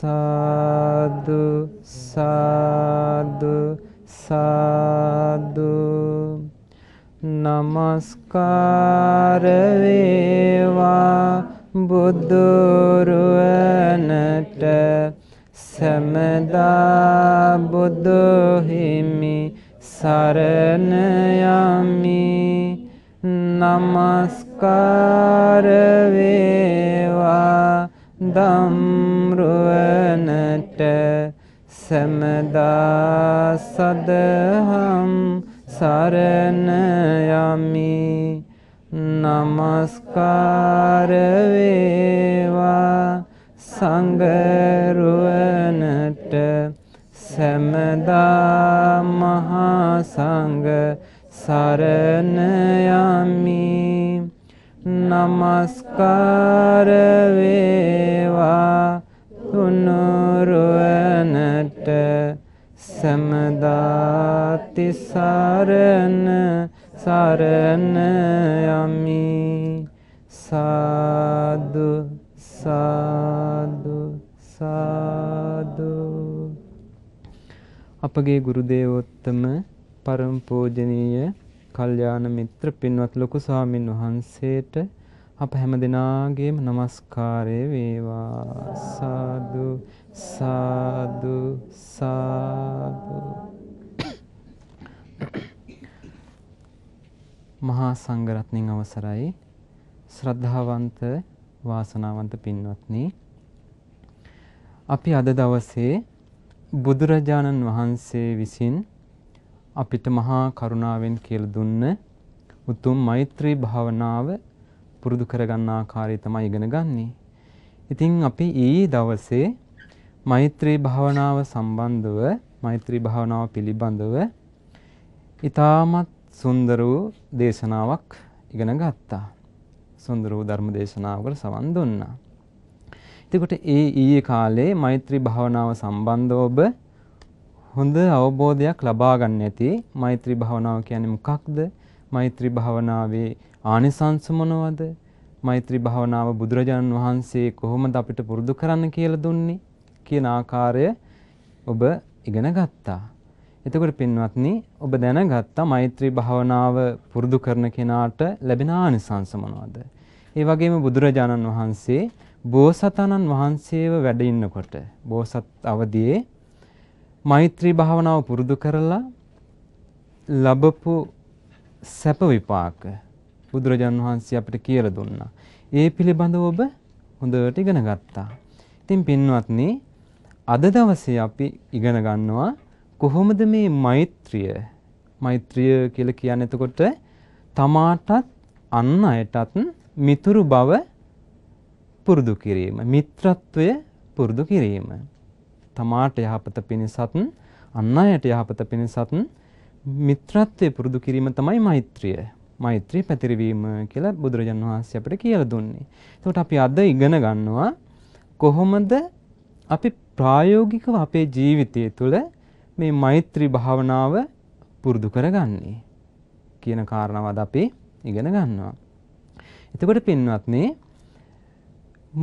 සාදු සාදු සාදු නමස්කාර වේවා බුදුරුවනට සමදා බුදු හිමි සරණ යමි නමස්කාර වේවා ධම්රුව තැනට සැමදා සදහම් සරණ යමි নমস্কার වේවා සංගරුවනට සැමදා මහා සංඝ සරණ යමි নমস্কার වේවා නුරුවනට සමදාති සරණ සරණ යමි සාදු සාදු සාදු අපගේ ගුරු දේවෝත්තම පරම පූජනීය කල්යාණ මිත්‍ර පින්වත් ලොකු ස්වාමින් වහන්සේට අප හැම දෙනාගේම নমස්කාරය වේවා සාදු සාදු සාදු මහා සංඝරත්නයන් අවසරයි ශ්‍රද්ධාවන්ත වාසනාවන්ත පින්වත්නි අපි අද දවසේ බුදුරජාණන් වහන්සේ විසින් අපිට මහා කරුණාවෙන් කියලා දුන්න උතුම් මෛත්‍රී භාවනාව පුරුදු කරගන්න ආකාරය තමයි ඉගෙන ගන්නෙ. ඉතින් අපි ඊයේ දවසේ මෛත්‍රී භාවනාව සම්බන්ධව මෛත්‍රී භාවනාව පිළිබඳව ඊටමත් සුන්දර වූ දේශනාවක් ඉගෙන ගත්තා. සුන්දර වූ ධර්ම දේශනාවකට සවන් දුන්නා. එතකොට ඒ ඊයේ කාලේ මෛත්‍රී භාවනාව සම්බන්ධව ඔබ හොඳ අවබෝධයක් ලබා ගන්න ඇති මෛත්‍රී භාවනාව කියන්නේ මොකක්ද? මෛත්‍රී භාවනාවේ ආනිසංස මොනවද? මෛත්‍රී භාවනාව බුදුරජාණන් වහන්සේ කොහොමද අපිට පුරුදු කරන්න කියලා දුන්නේ කියන ආකාරය ඔබ ඉගෙන ගත්තා. එතකොට පින්වත්නි ඔබ දැනගත්තා මෛත්‍රී භාවනාව පුරුදු කරන කෙනාට ලැබෙන ආනිසංස මොනවද? ඒ වගේම බුදුරජාණන් වහන්සේ බෝසතාණන් වහන්සේව වැඩ ඉන්නකොට බෝසත් අවදියේ මෛත්‍රී භාවනාව පුරුදු කරලා ලැබපු සැප විපාක බුදුරජාන් වහන්සේ අපිට කියලා දුන්නා. ඒ පිළිබඳව ඔබ හොඳට ඉගෙන ගත්තා. ඉතින් පින්වත්නි අද දවසේ අපි ඉගෙන ගන්නවා කොහොමද මේ මෛත්‍රිය මෛත්‍රිය කියලා කියන්නේ එතකොට තමාටත් අන් අයටත් මිතුරු බව පුරුදු කිරීම මිත්‍රත්වය පුරුදු කිරීම තමාට යහපත පිණිසත් අන් අයට යහපත පිණිසත් මිත්‍රත්වය පුරුදු කිරීම තමයි මෛත්‍රිය මෛත්‍රී පැතිරවීම කියලා බුදුරජාණන් වහන්සේ අපිට කියලා දුන්නේ. එතකොට අපි අද ඉගෙන ගන්නවා කොහොමද අපි ප්‍රායෝගිකව අපේ ජීවිතය තුළ මේ මෛත්‍රී භාවනාව පුරුදු කරගන්නේ කියන කාරණාව අද අපි ඉගෙන ගන්නවා. එතකොට පින්වත්නි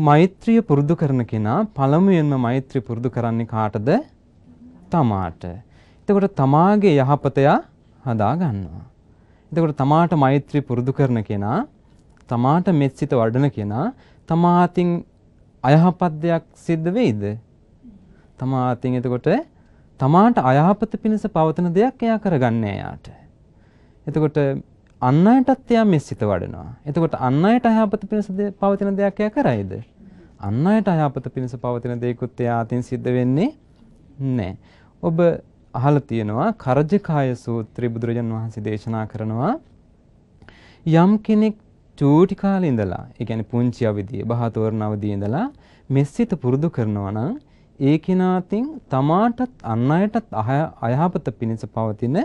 මෛත්‍රිය පුරුදු කරන කෙනා පළමුවෙන්ම මෛත්‍රිය පුරුදු කරන්නේ කාටද? තමාට. එතකොට තමාගේ යහපතය හදා ගන්නවා. එතකොට තමාට මෛත්‍රී පුරුදු කරන කෙනා තමාට මෙත් සිත වඩන කෙනා තමා අතින් අයහපත් දෙයක් සිද්ධ වෙයිද? තමා අතින් එතකොට තමාට අයහපත පිණිස පවතන දෙයක් එයා කරගන්නේ එයාට. එතකොට අන් අයටත් එයා මෙත් සිත වඩනවා. එතකොට අන් අයට අයහපත පිණිස පවතින දෙයක් එයා කරයිද? අන් අයට අයහපත පිණිස පවතින දෙයකුත් එයා අතින් සිද්ධ වෙන්නේ නැහැ. ඔබ අහලා තියෙනවා කරජකාය සූත්‍රය බුදුරජාන් වහන්සේ දේශනා කරනවා යම් කෙනෙක් චූටි කාලේ ඉඳලා ඒ කියන්නේ පුංචි අවදී බහතෝරණ අවදී ඉඳලා මෙස්සිත පුරුදු කරනවා නම් ඒ කෙනාටින් තමාටත් අන් අයටත් අයහපත පිණිස පවතින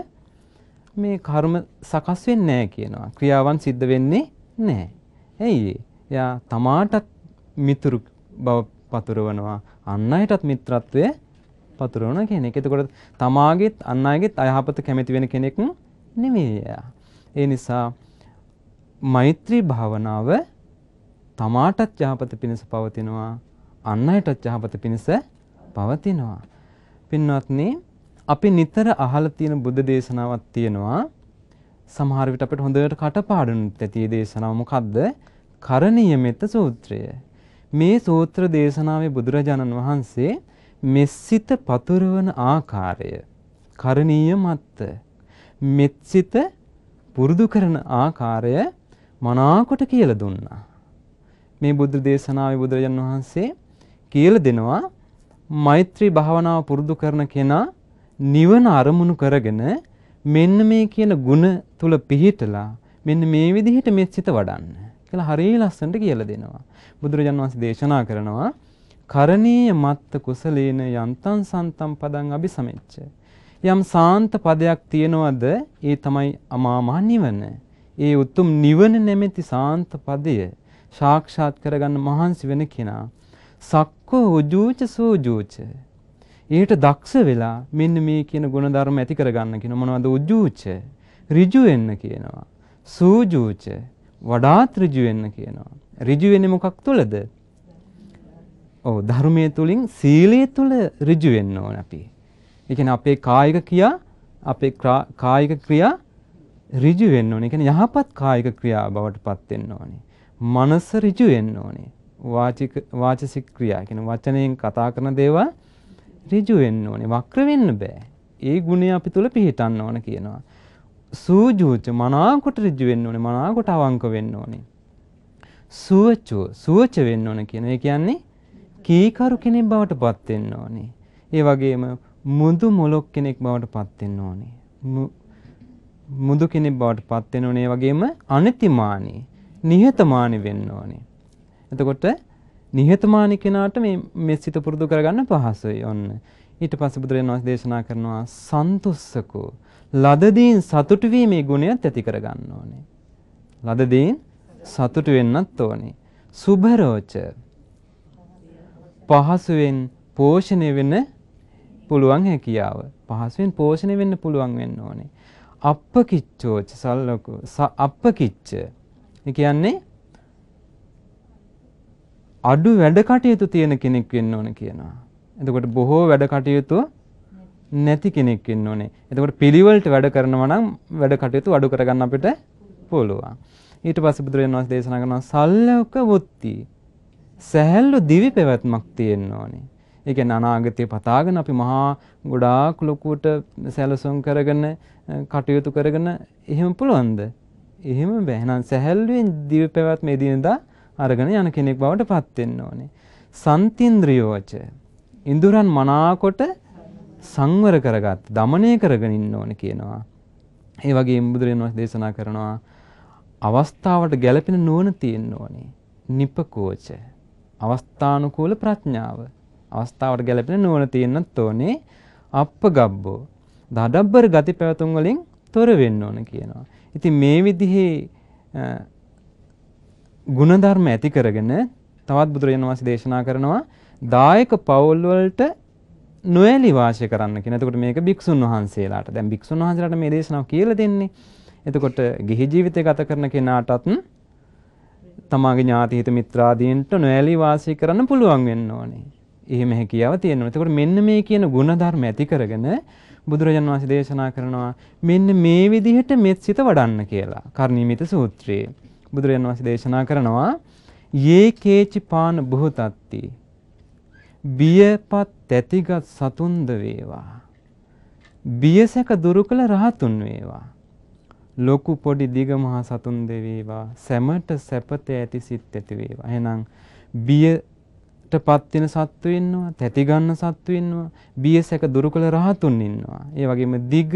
මේ කර්ම සකස් වෙන්නේ නැහැ කියනවා. ක්‍රියාවන් සිද්ධ වෙන්නේ නැහැ. ඇයි එයා තමාටත් මිතුරු බව පතුරවනවා අන් අයටත් මිත්‍රත්වයේ පතුරවන කෙනෙක්. එතකොට තමාගේත් අන් අයගේත් අයහපත කැමති වෙන කෙනෙක් නෙමෙයි ඒ නිසා මෛත්‍රී භාවනාව තමාටත් යහපත පිණිස පවතිනවා අන් අයටත් යහපත පිණිස පවතිනවා. පින්වත්නි අපි නිතර අහලා තියෙන බුද්ධ දේශනාවක් තියෙනවා. සමහර විට අපිට හොඳට කටපාඩම්ත් ඇති දේශනාව මොකද්ද? කරණීය මෙත්ත සූත්‍රය. මේ සූත්‍ර දේශනාවේ බුදුරජාණන් වහන්සේ මෙස්සිත පතුරවන ආකාරය කරණීය මත්ත මෙත්සිත පුරුදු කරන ආකාරය මනාකොට කියලා දුන්නා මේ බුද්ධ දේශනාවේ බුදුරජාන් වහන්සේ කියලා දෙනවා මෛත්‍රී භාවනාව පුරුදු කරන කෙනා නිවන අරමුණු කරගෙන මෙන්න මේ කියන ಗುಣ තුල පිහිටලා මෙන්න මේ විදිහට මෙත්සිත වඩන්න කියලා හරිය ලස්සනට කියලා දෙනවා බුදුරජාන් වහන්සේ දේශනා කරනවා කරණීය මත්ත කුසලේන යන්තං සන්තම් පදං අபிසමෙච්ච යම් සාන්ත පදයක් තියනවද ඒ තමයි අමාමහ නිවන ඒ උතුම් නිවන නැමැති සාන්ත පදය සාක්ෂාත් කරගන්න මහන්සි වෙන කෙනා සක්කෝ උජූච සූජූච ඊට දක්ෂ වෙලා මෙන්න මේ කියන ගුණධර්ම ඇති කරගන්න කියන මොනවද උජූච ඍජු වෙන්න කියනවා සූජූච වඩාත් ඍජු වෙන්න කියනවා ඍජු වෙන්නේ මොකක් තුළද ඔව් ධර්මයේ තුලින් සීලයේ තුල ඍජු වෙන්න ඕන අපි. ඒ කියන්නේ අපේ කායික ක්‍රියා අපේ කායික ක්‍රියා ඍජු වෙන්න ඕනේ. ඒ කියන්නේ යහපත් කායික ක්‍රියා බවට පත් වෙන්න ඕනේ. මනස ඍජු වෙන්න ඕනේ. වාචික වාචසික ක්‍රියා කියන්නේ වචනයෙන් කතා කරන දේවල් ඍජු වෙන්න ඕනේ. වක්‍ර වෙන්න බෑ. ඒ ගුණය අපි තුල පිහිටන්න ඕන කියනවා. සූජූච මනාකොට ඍජු වෙන්න ඕනේ. මනාකොට අවංක වෙන්න ඕනේ. සුවචෝ සුවච වෙන්න ඕන කියන. ඒ කියන්නේ කීකරු කෙනෙක් බවට පත් වෙන්න ඕනේ. ඒ වගේම මුදු මොලොක් කෙනෙක් බවට පත් වෙන්න ඕනේ. මුදු කෙනෙක් බවට පත් වෙන්න ඕනේ. ඒ වගේම අනිතිමානී, නිහතමානී වෙන්න ඕනේ. එතකොට නිහතමානී කෙනාට මේ මේ සිත පුරුදු කරගන්න පහසුයි. ඔන්න. ඊට පස්සේ බුදුරජාණන් වහන්සේ දේශනා කරනවා සන්තුස්සකෝ ලදදීන් සතුටු වීමේ ගුණයත් ඇති කරගන්න ඕනේ. ලදදීන් සතුටු වෙන්නත් ඕනේ. සුභරෝච පහසුවෙන් පෝෂණය වෙන පුළුවන් හැකියාව. පහසුවෙන් පෝෂණය වෙන්න පුළුවන් වෙන්න ඕනේ. අප්පකිච්චෝච සල්ලකෝ අප්පකිච්ච කියන්නේ අඩු වැඩ කටයුතු තියෙන කෙනෙක් වෙන්න ඕන කියනවා. එතකොට බොහෝ වැඩ කටයුතු නැති කෙනෙක් වෙන්න ඕනේ. එතකොට පිළිවෙලට වැඩ කරනවා නම් වැඩ කටයුතු අඩු කරගන්න අපිට පුළුවන්. ඊට පස්සේ බුදුරජාණන් වහන්සේ දේශනා කරනවා සල්ලෝක වුත්ති සැහැල්ලු දිවි පැවැත්මක් තියෙන්න ඕනේ. ඒ කියන්නේ අනාගතය පතාගෙන අපි මහා ගොඩාක් ලොකුවට සැලසුම් කරගෙන කටයුතු කරගෙන එහෙම පුළුවන්ද? එහෙම බෑ. එහෙනම් සැහැල්ලුවෙන් දිවි පැවැත්ම එදිනදා අරගෙන යන කෙනෙක් බවට පත් වෙන්න ඕනේ. සන්තිంద్రයෝච ඉඳුරන් මනාකොට සංවර කරගත්, দমনය කරගෙන ඉන්න ඕනේ කියනවා. ඒ වගේම බුදුරජාණන් දේශනා කරනවා අවස්ථාවට ගැළපෙන නුවණ තියෙන්න ඕනේ. නිපකෝච අවස්ථානුකූල ප්‍රඥාව. අවස්ථාවට ගැලපෙන නුවණ තියෙන්නත් ඕනේ. අප්පගබ්බෝ. දඩබ්බර ගති පැවතුම් වලින් තොර වෙන්න ඕන කියනවා. ඉතින් මේ විදිහේ ගුණධර්ම ඇති කරගෙන තවත් බුදුරජාණන් වහන්සේ දේශනා කරනවා දායක පවුල් වලට නොඇලි වාසය කරන්න කියන. එතකොට මේක භික්ෂුන් වහන්සේලාට. දැන් භික්ෂුන් වහන්සේලාට මේ දේශනාව කියලා දෙන්නේ. එතකොට ගිහි ජීවිතය ගත කරන කෙනාටත් තමාගේ ඥාතිහිත මිත්‍රාදීන්ට නොඇලී වාසය කරන්න පුළුවන් වෙන්න ඕනේ. එහෙම හැකියාව තියෙනවා. එතකොට මෙන්න මේ කියන ಗುಣධර්ම ඇති කරගෙන බුදුරජාන් වහන්සේ දේශනා කරනවා මෙන්න මේ විදිහට මෙත් සිත වඩන්න කියලා. කර්ණීමිත සූත්‍රයේ බුදුරජාන් වහන්සේ දේශනා කරනවා යේ කේචි පාන බුහතත්ති බියපත් ඇතිගත් සතුන්ද වේවා. බියසක දුරු කළ රහතුන් වේවා. ලොකු පොඩි දිග මහා සතුන් දෙවේවා සැමට සැපත ඇති සිත් ඇති වේවා. එහෙනම් බියට පත් වෙන සත්තු ඉන්නවා, තැති ගන්න සත්තු ඉන්නවා, බිය සැක දුරු කළ රහතුන් ඉන්නවා. ඒ වගේම දිග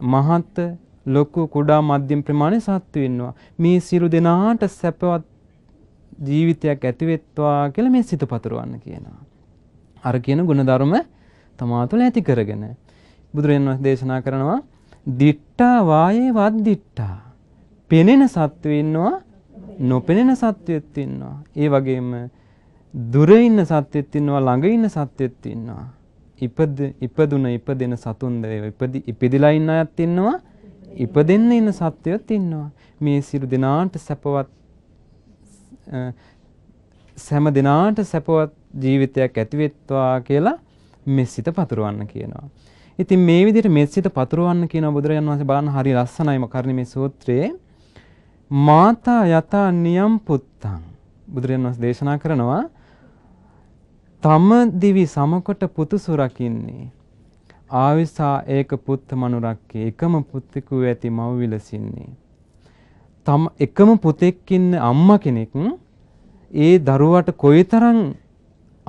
මහත් ලොකු කුඩා මධ්‍යම ප්‍රමාණය සත්තු ඉන්නවා. මේ සියලු දෙනාට සැපවත් ජීවිතයක් ඇතිවෙත්වා කියලා මේ සිත පතුරවන්න කියනවා. අර කියන ගුණධර්ම තමා තුළ ඇති කරගෙන බුදුරජාණන් වහන්සේ දේශනා කරනවා දිට්ටා වායේ වද්දිට්ටා. පෙනෙන සත්වය ඉන්නවා නොපෙනෙන සත්වයත් ඉන්නවා. ඒ වගේම දුර ඉන්න සත්වෙත් ඉන්නවා ළඟ ඉන්න සත්වෙත් ඉන්නවා. ඉපද ඉපදුන ඉපදෙන සතුන් ද ඉපදි ඉපදිලා ඉන්න අයත් ඉන්නවා. ඉපදෙන්න ඉන්න සත්වයත් ඉන්නවා. මේ සිරු දෙනාට සැපවත් සෑම දිනාට සැපවත් ජීවිතයක් ඇතිවෙත්වා කියලා මෙසිත පතුරවන්න කියනවා. ඉතින් මේ විදිහට මේ සිත පතුරවන්න කියන බුදුරජාන් වහන්සේ බලන්න හරි ලස්සනයි මකරණ මේ සූත්‍රයේ මාතා යතා නියම් පුත්තං බුදුරජාන් වහන්සේ දේශනා කරනවා තම දිවි සමකොට පුතුසු රකින්නේ ආවිසා ඒක පුත්ත මනුරක්කේ එකම පුතෙකු ඇති මව විලසින්නේ තම එකම පුතෙක් ඉන්න අම්මා කෙනෙක් ඒ දරුවට කොයිතරම්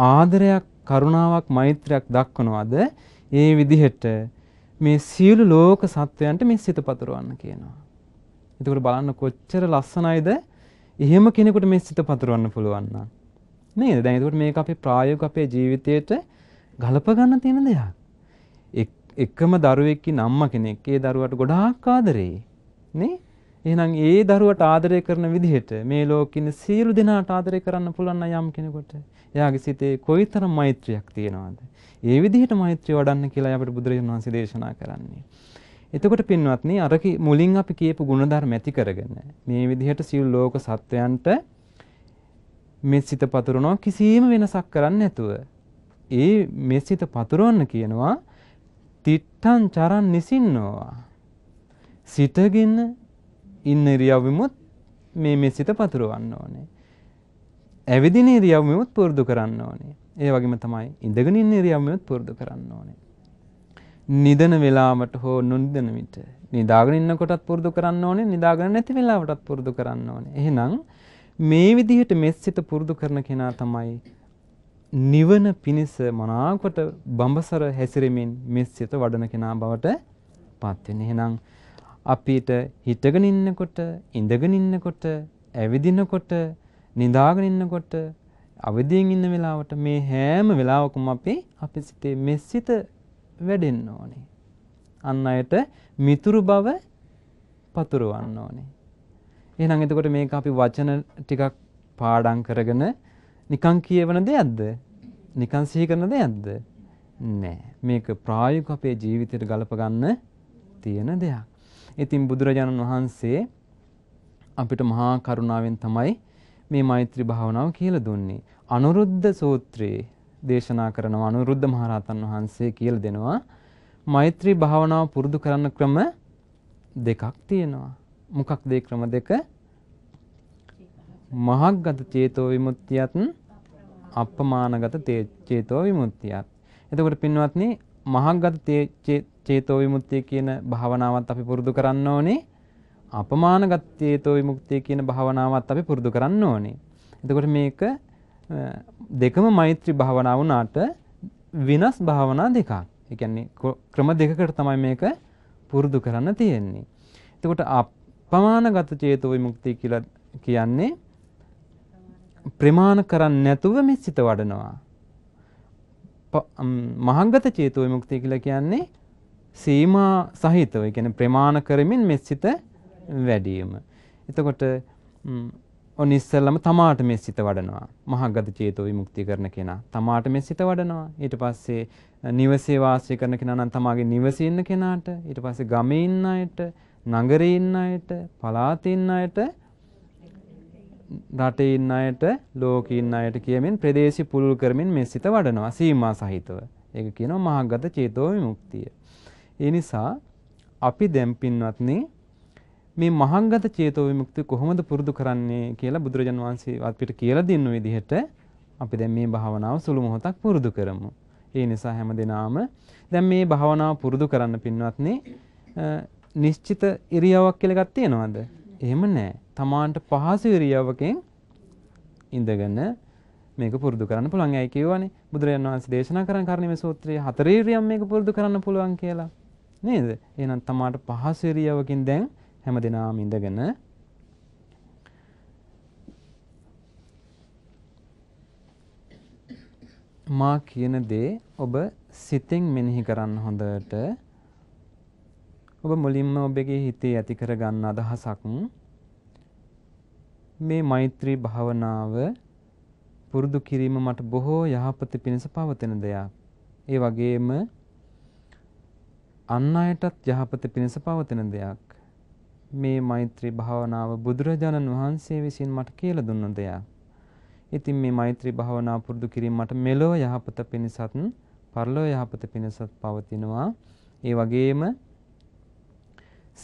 ආදරයක් කරුණාවක් මෛත්‍රයක් දක්වනවද ඒ විදිහට මේ සියලු ලෝක සත්වයන්ට මේ සිත පතුරවන්න කියනවා. එතකොට බලන්න කොච්චර ලස්සනයිද එහෙම කෙනෙකුට මේ සිත පතුරවන්න පුළුවන් නම්. නේද? දැන් එතකොට මේක අපේ ප්‍රායෝගික අපේ ජීවිතයට ගලප ගන්න තියෙන දෙයක්. එකම දරුවෙක් ඉන්න අම්මා කෙනෙක් ඒ දරුවාට ගොඩාක් ආදරේ. නේ? එහෙනම් ඒ දරුවට ආදරය කරන විදිහට මේ ලෝකෙින් සියලු දෙනාට ආදරය කරන්න පුළුවන් යම් කෙනෙකුට එයාගේ සිතේ කොයිතරම් මෛත්‍රියක් තියනවද? ඒ විදිහට මෛත්‍රිය වඩන්න කියලා අපිට බුදුරජාණන් වහන්සේ දේශනා කරන්නේ. එතකොට පින්වත්නි අර මුලින් අපි කියපු ගුණධර්ම ඇති කරගෙන මේ විදිහට සියලු ලෝක සත්වයන්ට මේ සිත පතුරනවා කිසියම් වෙනසක් කරන්න නැතුව ඒ මේ සිත පතුරවන්න කියනවා තිට්ටං චරන් නිසින්නවා සිටගෙන ඉන්න ඉරියව්වෙමුත් මේ මේ සිත පතුරවන්න ඕනේ. ඇවිදින ඉරියව්වෙමුත් පුරුදු කරන්න ඕනේ. ඒ වගේම තමයි ඉඳගෙන ඉන්න ඉරියව්වෙත් පුරුදු කරන්න ඕනේ. නිදන වෙලාවට හෝ නොනිදන විට නිදාගෙන ඉන්නකොටත් පුරුදු කරන්න ඕනේ නිදාගෙන නැති වෙලාවටත් පුරුදු කරන්න ඕනේ. එහෙනම් මේ විදිහට මෙස්සිත පුරුදු කරන කෙනා තමයි නිවන පිණිස මනාකොට බඹසර හැසිරෙමින් මෙස්සිත වඩන කෙනා බවට පත් වෙන. එහෙනම් අපිට හිටගෙන ඉන්නකොට, ඉඳගෙන ඉන්නකොට, ඇවිදිනකොට, නිදාගෙන ඉන්නකොට අවදියෙන් ඉන්න වෙලාවට මේ හැම වෙලාවකම අපේ අපේ සිතේ මෙසිත වැඩෙන්න ඕනේ. අන් අයට මිතුරු බව පතුරවන්න ඕනේ. එහෙනම් එතකොට මේක අපි වචන ටිකක් පාඩම් කරගෙන නිකන් කියවන දෙයක්ද? නිකන් සිහි කරන දෙයක්ද? නෑ. මේක ප්‍රායෝගික අපේ ජීවිතයට ගලප ගන්න තියෙන දෙයක්. ඉතින් බුදුරජාණන් වහන්සේ අපිට මහා කරුණාවෙන් තමයි මේ මෛත්‍රී භාවනාව කියලා දුන්නේ. අනුරුද්ධ සූත්‍රයේ දේශනා කරන අනුරුද්ධ මහරහතන් වහන්සේ කියලා දෙනවා මෛත්‍රී භාවනාව පුරුදු කරන්න ක්‍රම දෙකක් තියෙනවා. මොකක්ද ඒ ක්‍රම දෙක? මහග්ගත චේතෝ විමුක්තියත් අප්‍රමාණගත චේතෝ විමුක්තියත්. එතකොට පින්වත්නි මහග්ගත චේතෝ විමුක්තිය කියන භාවනාවත් අපි පුරුදු කරන්න ඕනේ. අපමානගත්තේතෝ විමුක්තිය කියන භාවනාවත් අපි පුරුදු කරන්න ඕනේ. එතකොට මේක දෙකම මෛත්‍රී භාවනාව වුණාට විනස් භාවනා දෙකක්. ඒ කියන්නේ ක්‍රම දෙකකට තමයි මේක පුරුදු කරන්න තියෙන්නේ. එතකොට අපමානගත චේතෝ විමුක්තිය කියලා කියන්නේ ප්‍රමාණ කරන්නේ නැතුව මේ සිත වඩනවා. මහංගත චේතෝ විමුක්තිය කියලා කියන්නේ සීමා සහිතව, ඒ කියන්නේ ප්‍රමාණ කරමින් මේ සිත වැඩීම. එතකොට ඔන්න ඉස්සල්ලම තමාට මේ සිත වඩනවා. මහගත චේතෝ විමුක්ති කරන කෙනා තමාට මේ සිත වඩනවා. ඊට පස්සේ නිවසේ වාසය කරන කෙනා නම් තමාගේ නිවසේ ඉන්න කෙනාට, ඊට පස්සේ ගමේ ඉන්න අයට, නගරේ ඉන්න අයට, පළාතේ ඉන්න අයට, රටේ ඉන්න අයට, ලෝකේ ඉන්න අයට කියමින් ප්‍රදේශي පුරුල් කරමින් මේ සිත වඩනවා සීමා සහිතව. ඒක කියනවා මහගත චේතෝ විමුක්තිය. ඒ නිසා අපි දැන් පින්වත්නි මේ මහංගත චේතෝ විමුක්තිය කොහොමද පුරුදු කරන්නේ කියලා බුදුරජාන් වහන්සේ අපිට කියලා දෙන විදිහට අපි දැන් මේ භාවනාව සුළු මොහොතක් පුරුදු කරමු. ඒ නිසා හැම දිනාම දැන් මේ භාවනාව පුරුදු කරන්න පින්වත්නි නිශ්චිත ඉරියව්වක් කියලා එකක් තියෙනවද? එහෙම නැහැ. තමාන්ට පහසු ඉරියව්වකින් ඉඳගෙන මේක පුරුදු කරන්න පුළුවන්. ඇයි කියවනේ? බුදුරජාණන් වහන්සේ දේශනා කරන කර්ණීය සූත්‍රයේ හතර ඉරියව් මේක පුරුදු කරන්න පුළුවන් කියලා. නේද? එහෙනම් තමාට පහසු ඉරියව්වකින් දැන් හැම දෙනාම ඉඳගෙන මා කියන දේ ඔබ සිතෙන් මෙනෙහි කරන්න හොඳට ඔබ මුලින්ම ඔබගේ හිතේ ඇති කරගන්න අදහසක් මේ මෛත්‍රී භාවනාව පුරුදු කිරීම මට බොහෝ යහපත පිණිස පවතින දෙයක්. ඒ වගේම අන් අයටත් යහපත පිණිස පවතින දෙයක්. මේ මෛත්‍රී භාවනාව බුදුරජාණන් වහන්සේ විසින් මට කියලා දුන්න දෙයක්. ඉතින් මේ මෛත්‍රී භාවනාව පුරුදු කිරීම මට මෙලොව යහපත පිණිසත්, පරලොව යහපත පිණිසත් පවතිනවා. ඒ වගේම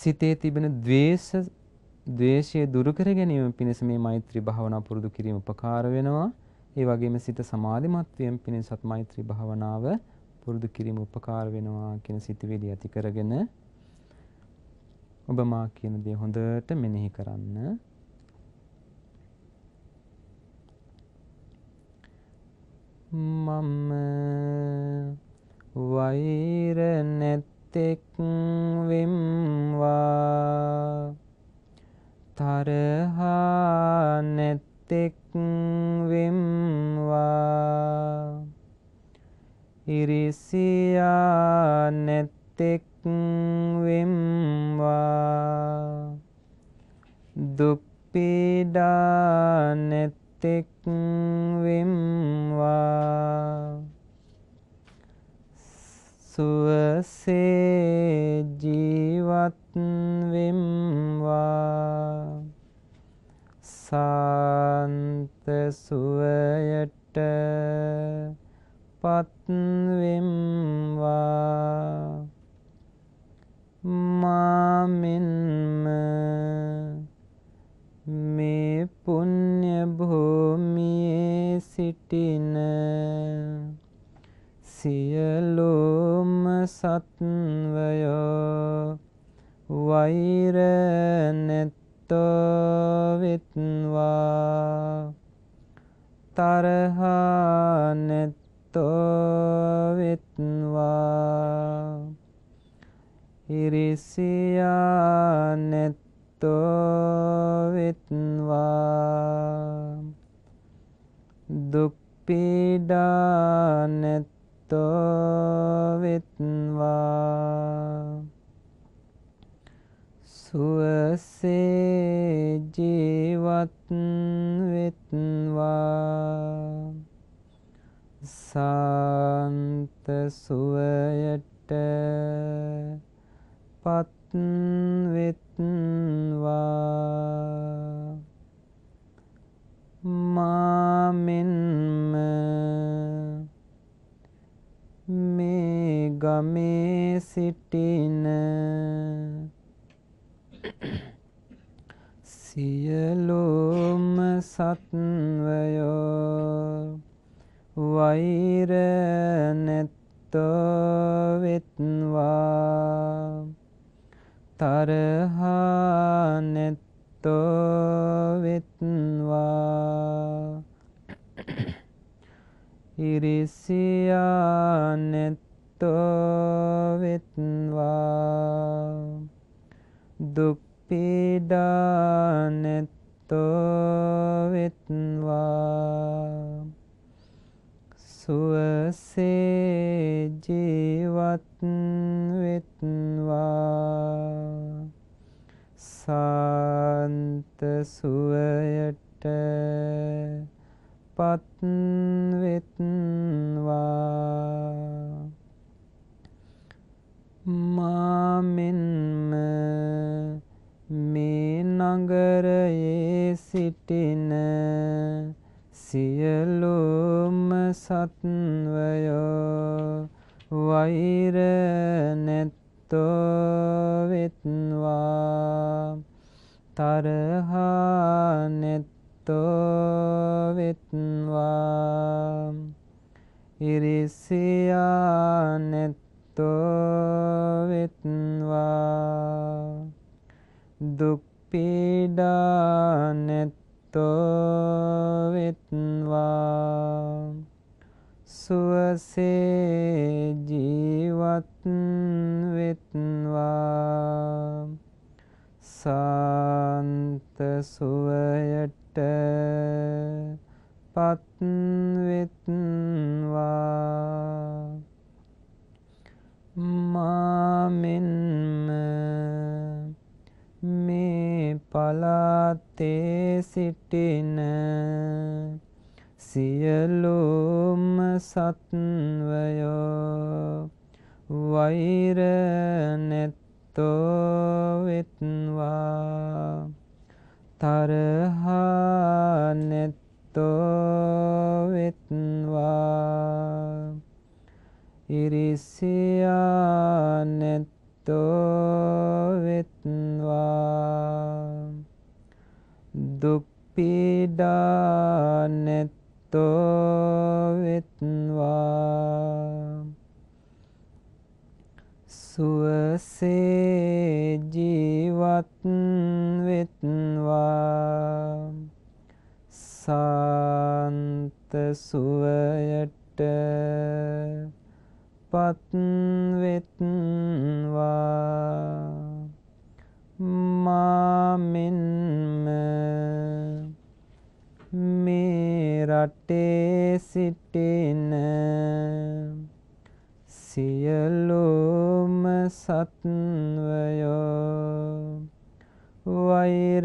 සිතේ තිබෙන द्वේෂ ද්වේෂය දුරු කර ගැනීම පිණිස මේ මෛත්‍රී භාවනාව පුරුදු කිරීම උපකාර වෙනවා. ඒ වගේම සිත සමාධිමත් වීම පිණිසත් මෛත්‍රී භාවනාව පුරුදු කිරීම උපකාර වෙනවා කියන සිතුවිලි ඇති කරගෙන ඔබ මා කියන දේ හොඳට මෙනෙහි කරන්න. මම වෛර නැත්තෙක් වෙම්වා තරහා නැත්තෙක් වෙම්වා ඉරිසියා නැත්තෙක් වෙම්වා දුක් පීඩා නැතෙක් වෙම්වා සුවසේ ජීවත් වෙම්වා සාන්ත සුවයට පත් වෙම්වා මා මෙන්ම මේ පුණ්‍ය භූමියේ සිටින සියලුම සත්වයෝ වෛර නැත්තෝ වෙත්වා තරහා නැත්තෝ වෙත්වා ඉරිසියා නැත්තෝ වෙත්වා දුක් පීඩා නැත්තෝ වෙත්වා සුවසේ ජීවත් වෙත්වා සාන්ත සුවයට පත්වෙත්වා මාමෙන්ම මේ ගමේ සිටින සියලුම සත්වයෝ වෛර නැත්තෝ වෙත්වා තරහා නැත්තෝ වෙත්වා ඉරිසියා නැත්තෝ වෙත්වා දුක්පීඩා නැත්තෝ වෙත්වා සුවසේ ජීවත්න So. තරහා නැත්තෝ වෙත්වා ඉරිසියා නැත්තෝ වෙත්වා දුක් පීඩා නැත්තෝ වෙත්වා සුවසේ ජීවත් වෙත්වා සාන්ත සුවයට පත් වෙත්වා මාමින්ම මේ රටේ සිටින සියලෝ සත්වයෝ වෛර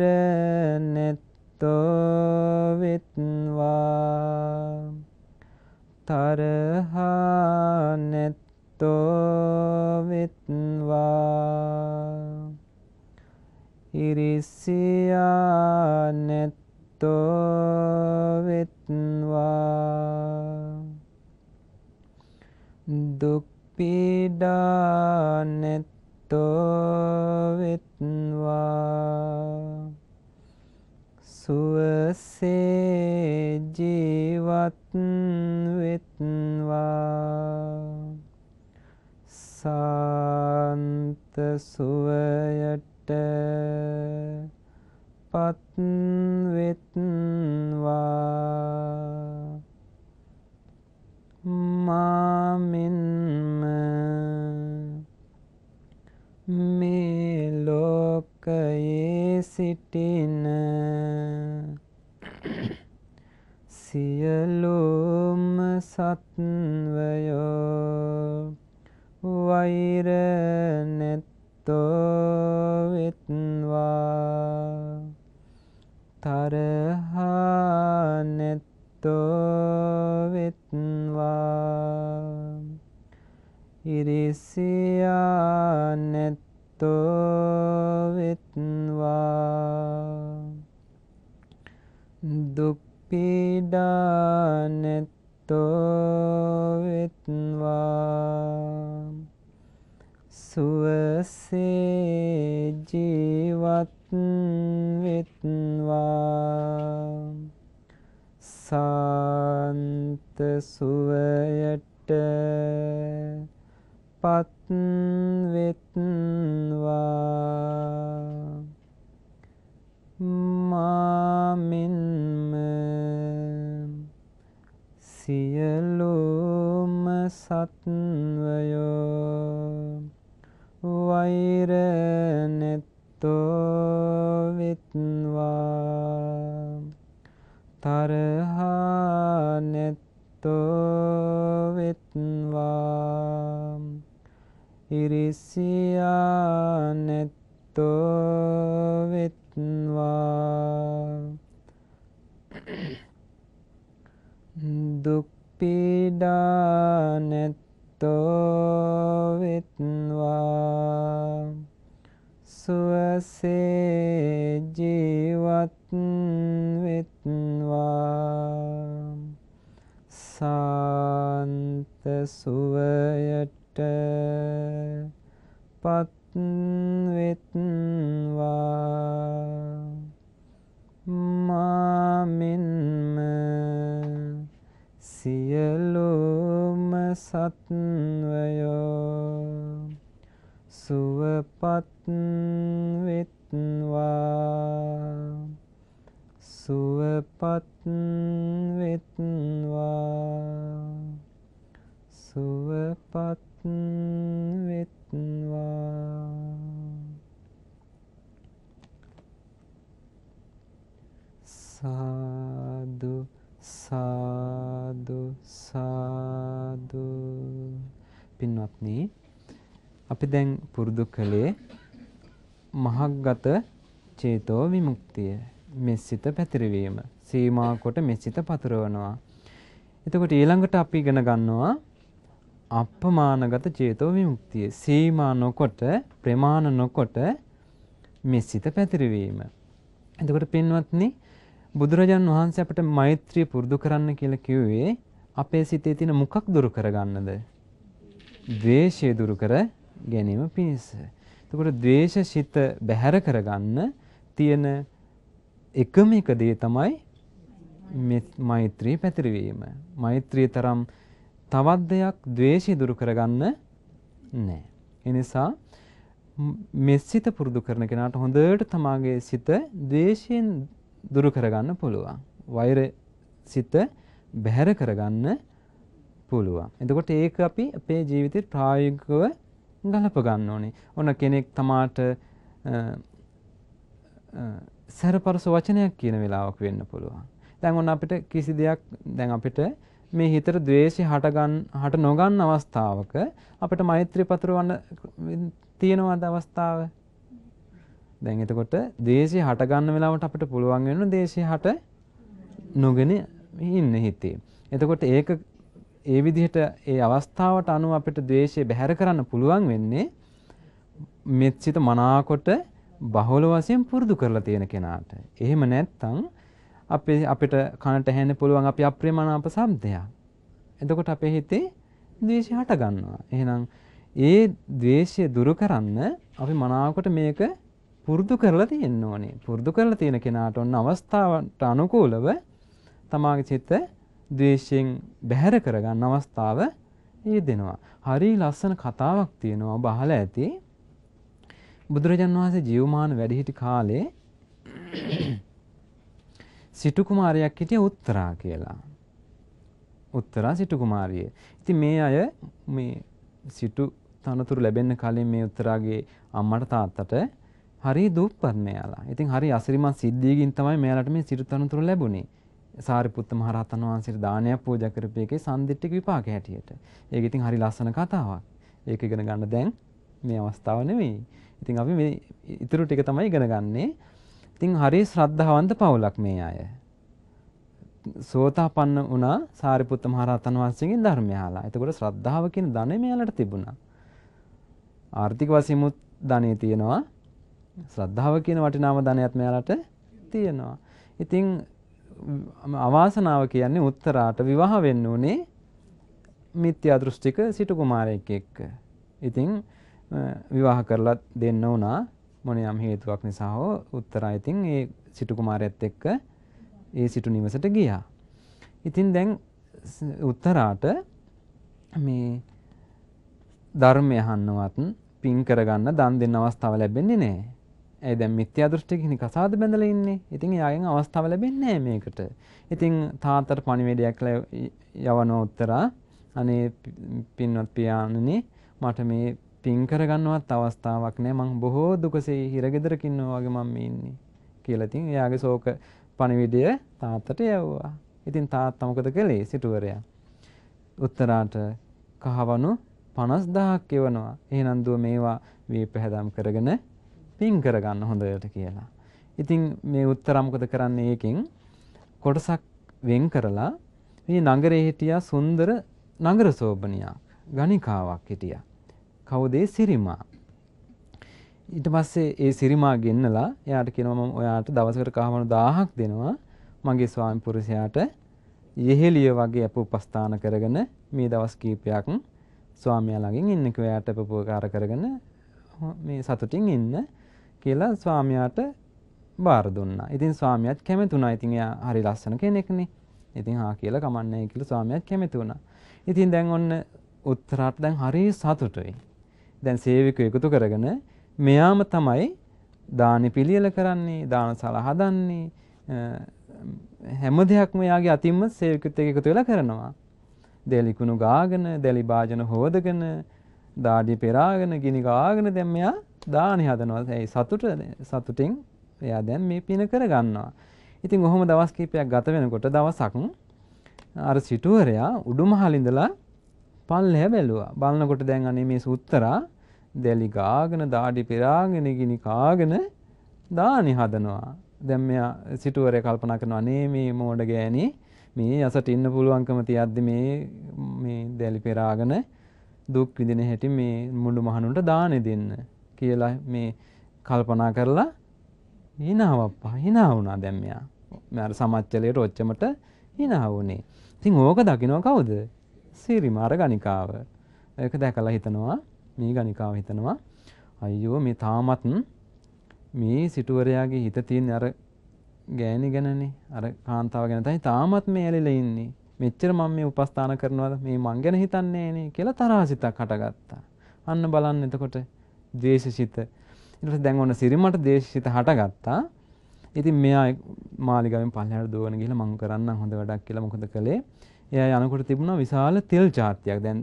නැත්තෝ විත්වා තරහා නැත්තෝ විත්වා ඉරිසියා නැත්තෝ විත්වා දුක් පීඩා නැත්තෝ වෙත්වා සුවසේ ජීවත් වෙත්වා සාන්ත සුව තරහා නැත්තෝ වෙත්වා ඉරිසියා නැත්තෝ වෙත්වා දුක් පීඩා නැත්තෝ වෙත්වා සුවසේ ජීවත් වෙත්වා සාන්ත සුවයට පත් වෙත්වා මාමින්ම සියලුම සත්වයෝ සුවපත් වෙත්වා සුවපත් වෙත්වා සුවපත් වෙත්වා සාදු සාදු සාදු පින්වත්නි අපි දැන් පුරුදු කළේ මහග්ගත චේතෝ විමුක්තිය මෙසිත පැතිරවීම. සීමා කොට මෙසිත පතුරවනවා. එතකොට ඊළඟට අපි ඉගෙන ගන්නවා අප්පමානගත චේතෝ විමුක්තිය. සීමා නොකොට ප්‍රමාණ නොකොට මෙසිත පැතිරවීම. එතකොට පින්වත්නි බුදුරජාන් වහන්සේ අපට මෛත්‍රිය පුරුදු කරන්න කියලා කිව්වේ අපේ සිතේ තියෙන මොකක් දුරු කරගන්නද? ද්වේෂය දුරු කර ගැනීම පිණිස. එතකොට ද්වේෂ සිත බැහැර කරගන්න තියෙන එකම එක දේ තමයි මෛත්‍රී පැතිරවීම. මෛත්‍රී තරම් තවත් දෙයක් ද්වේෂය දුරු කරගන්න නෑ. එනිසා මෙස් සිත පුරුදු කරන කෙනාට හොඳට තමාගේ සිත ද්වේෂයෙන් දුරු කරගන්න පුළුවන්. වෛර සිත බැහැර කරගන්න පුළුවන්. එතකොට ඒක අපි අපේ ජීවිතේ ප්‍රායෝගිකව ගලප ගන්න ඕනේ. ඔන්න කෙනෙක් තමාට සැරපරස වචනයක් කියන වෙලාවක් වෙන්න පුළුවන්. දැන් ඔන්න අපිට කිසි දෙයක් දැන් අපිට මේ හිතට ද්වේෂය හටගන්න හට නොගන්න අවස්ථාවක අපිට මෛත්‍රී පතරවන්න තියෙනවද අවස්ථාව? දැන් එතකොට ද්වේෂය හටගන්න වෙලාවට අපිට පුළුවන් වෙන ද්වේෂය හට නොගෙන ඉන්න හිතේ. එතකොට ඒක ඒ විදිහට ඒ අවස්ථාවට අනුව අපිට ද්වේෂය බැහැර කරන්න පුළුවන් වෙන්නේ මෙත් සිත මනාකොට බහුල වශයෙන් පුරුදු කරලා තියෙන කෙනාට. එහෙම නැත්නම් අපේ අපිට කනට ඇහෙන්න පුළුවන් අපි අප්‍රේමනාප શબ્දයක්. එතකොට අපේ හිතේ ද්වේෂය හට ගන්නවා. එහෙනම් ඒ ද්වේෂය දුරු කරන්න අපි මනාවකට මේක පුරුදු කරලා තියෙන්න ඕනේ. පුරුදු කරලා තියෙන කෙනාට ඔන්න අවස්ථාවට අනුකූලව තමාගේ චිත්ත ද්වේෂයෙන් බැහැර කරගන්න අවස්ථාව ඊ දෙනවා. හරි ලස්සන කතාවක් තියෙනවා බහලා ඇති. බුදුරජාන් වහන්සේ ජීවමාන වැඩහිටි කාලේ සිටු කුමාරයෙක් හිටිය උත්තරා කියලා. උත්තරා සිටු කුමාරිය. ඉතින් මේ අය මේ සිටු තනතුරු ලැබෙන්න කලින් මේ උත්තරාගේ අම්මට තාත්තට හරි දුප්පත් මෙයාලා. ඉතින් හරි අසිරිමත් සිද්ධියකින් තමයි මෙයාලට මේ සිටු තනතුරු ලැබුණේ. සාරිපුත්ත මහ රහතන් වහන්සේට දානයක් පූජා කරපු එකේ සම්දිට්ඨික විපාක හැටියට. ඒක ඉතින් හරි ලස්සන කතාවක්. ඒක ඉගෙන ගන්න දැන් මේ අවස්ථාව නෙමෙයි. ඉතින් අපි මේ ඉතුරු ටික තමයි ඉගෙන ගන්නේ. ඉතින් හරි ශ්‍රද්ධාවන්ත පවුලක් මේ අය. සෝතාපන්න වුණා සාරිපුත්ත මහරහතන් වහන්සේගෙන් ධර්මය අහලා. එතකොට ශ්‍රද්ධාව කියන ධනෙ මෙයාලට තිබුණා. ආර්ථික වශයෙන්මුත් ධනෙ තියෙනවා. ශ්‍රද්ධාව කියන වටිනාම ධනයත් මෙයාලට තියෙනවා. ඉතින් අවාසනාව කියන්නේ උත්තරාට විවාහ වෙන්න උනේ මිත්‍යා දෘෂ්ටික සිටු කුමාරයෙක් එක්ක. ඉතින් විවාහ කරලා දෙන්න වුණා මොන යම් හේතුවක් නිසා හෝ උත්තරා ඉතින් ඒ සිටු කුමාරයත් එක්ක ඒ සිටු නිවසට ගියා. ඉතින් දැන් උත්තරාට මේ ධර්මය අහන්නවත් පින් කරගන්න දන් දෙන්න අවස්ථාව ලැබෙන්නේ නැහැ. ඇයි දැන් මිත්‍යා දෘෂ්ටිකින් කසාද බැඳලා ඉන්නේ. ඉතින් එයාගෙන් අවස්ථාව ලැබෙන්නේ නැහැ මේකට. ඉතින් තාත්තට පණිවිඩයක් යවන උත්තරා අනේ පින්වත් පියාණනි මට මේ පින් කරගන්නවත් අවස්ථාවක් නෑ මං බොහෝ දුකසේ හිරගෙදරකින්න වගේ මම ඉන්නේ කියලා ඉතින් එයාගේ ශෝක පණිවිඩය තාත්තට යවුවා. ඉතින් තාත්තා මොකද කළේ සිටුවරයා? උත්තරාට කහවණු 50000ක් එවනවා. එහෙනම් දුව මේවා වීපහැදම් කරගෙන පින් කරගන්න හොඳට කියලා. ඉතින් මේ උත්තරා මොකද කරන්නේ ඒකෙන් කොටසක් වෙන් කරලා මේ නගරේ හිටියා සුන්දර නගර සෝබනියක් ගණිකාවක් හිටියා. කවුදේ සිරිමා. ඊට පස්සේ ඒ සිරිමා ගෙන්නලා එයාට කියනවා මම ඔයාට දවසකට කහවණු 1000ක් දෙනවා මගේ ස්වාමි පුරුෂයාට යෙහෙළිය වගේ අප උපස්ථාන කරගෙන මේ දවස් කීපයක් ස්වාමියා ළඟින් ඉන්න කියලා එයාට උපකාර කරගෙන මේ සතුටින් ඉන්න කියලා ස්වාමියාට බාර දුන්නා. ඉතින් ස්වාමියාත් කැමති වුණා. ඉතින් එයා හරි ලස්සන කෙනෙක්නේ. ඉතින් හා කියලා කමන්නේ කියලා ස්වාමියාත් කැමති වුණා. ඉතින් දැන් ඔන්න උත්තරාට දැන් හරි සතුටුයි. දැන් සේවකයෝ එකතු කරගෙන මෙයාම තමයි දානි පිළියෙල කරන්නේ දානශාලා හදන්නේ හැම දෙයක්ම යාගේ අතින්ම සේවකයොත් එක්ක එකතු වෙලා කරනවා. දෙලිකුණු ගාගෙන, දෙලි භාජන හොදගෙන, දාඩිය පෙරාගෙන, ගිනි ගාගෙන දැන් මෙයා දානි හදනවා. ඒ සතුට සතුටින් එයා දැන් මේ පින කරගන්නවා. ඉතින් ඔහොම දවස් කිහිපයක් ගත වෙනකොට දවසක් අර සිටුවරයා උඩුමහල් ඉඳලා පල්ලෙහ බැලුවා. බලනකොට දැන් අනේ මේ සුත්තරා දැලි ගාගෙන දාඩි පෙරාගෙන ගිනි කාගෙන දානි හදනවා. දැන් මෙයා සිටුවරේ කල්පනා කරනවා අනේ මේ මෝඩ ගෑණි මේ යසට ඉන්න පුළුවන්කම තියද්දි මේ මේ දැලි පෙරාගෙන දුක් විඳින හැටි මේ මුළු මහනුන්ට දානෙ දෙන්න කියලා මේ කල්පනා කරලා හිනාවප්පා හිනා වුණා දැන් මෙයා. මම අර සමච්චලයට ඔච්චමට හිනා වුණේ. ඉතින් ඕක දකින්න කවුද? සීරිමාර ගනිකාව. ඒක දැකලා හිතනවා මේ ගනිකාව හිතනවා අයියෝ මේ තාමත් මේ සිටුවරයාගේ හිත තියෙන අර ගෑණි ගැනනේ අර කාන්තාව ගැන තමයි තාමත් මේ ඇලිලා ඉන්නේ. මෙච්චර මම මේ උපස්ථාන කරනවද මේ මං ගැන හිතන්නේ නේ කියලා තරහසිතක් හටගත්තා. අන්න බලන්න එතකොට දේශසිත ඊට පස්සේ දැන් ඔන්න සිරිමට දේශසිත හටගත්තා. ඉතින් මෙයා මාලිගාවෙන් පල්ලෙහාට දුවන ගිහලා මං කරන්න හොඳ වැඩක් කියලා මොකද කළේ? එය යනකොට තිබුණ විශාල තෙල් ජාතියක් දැන්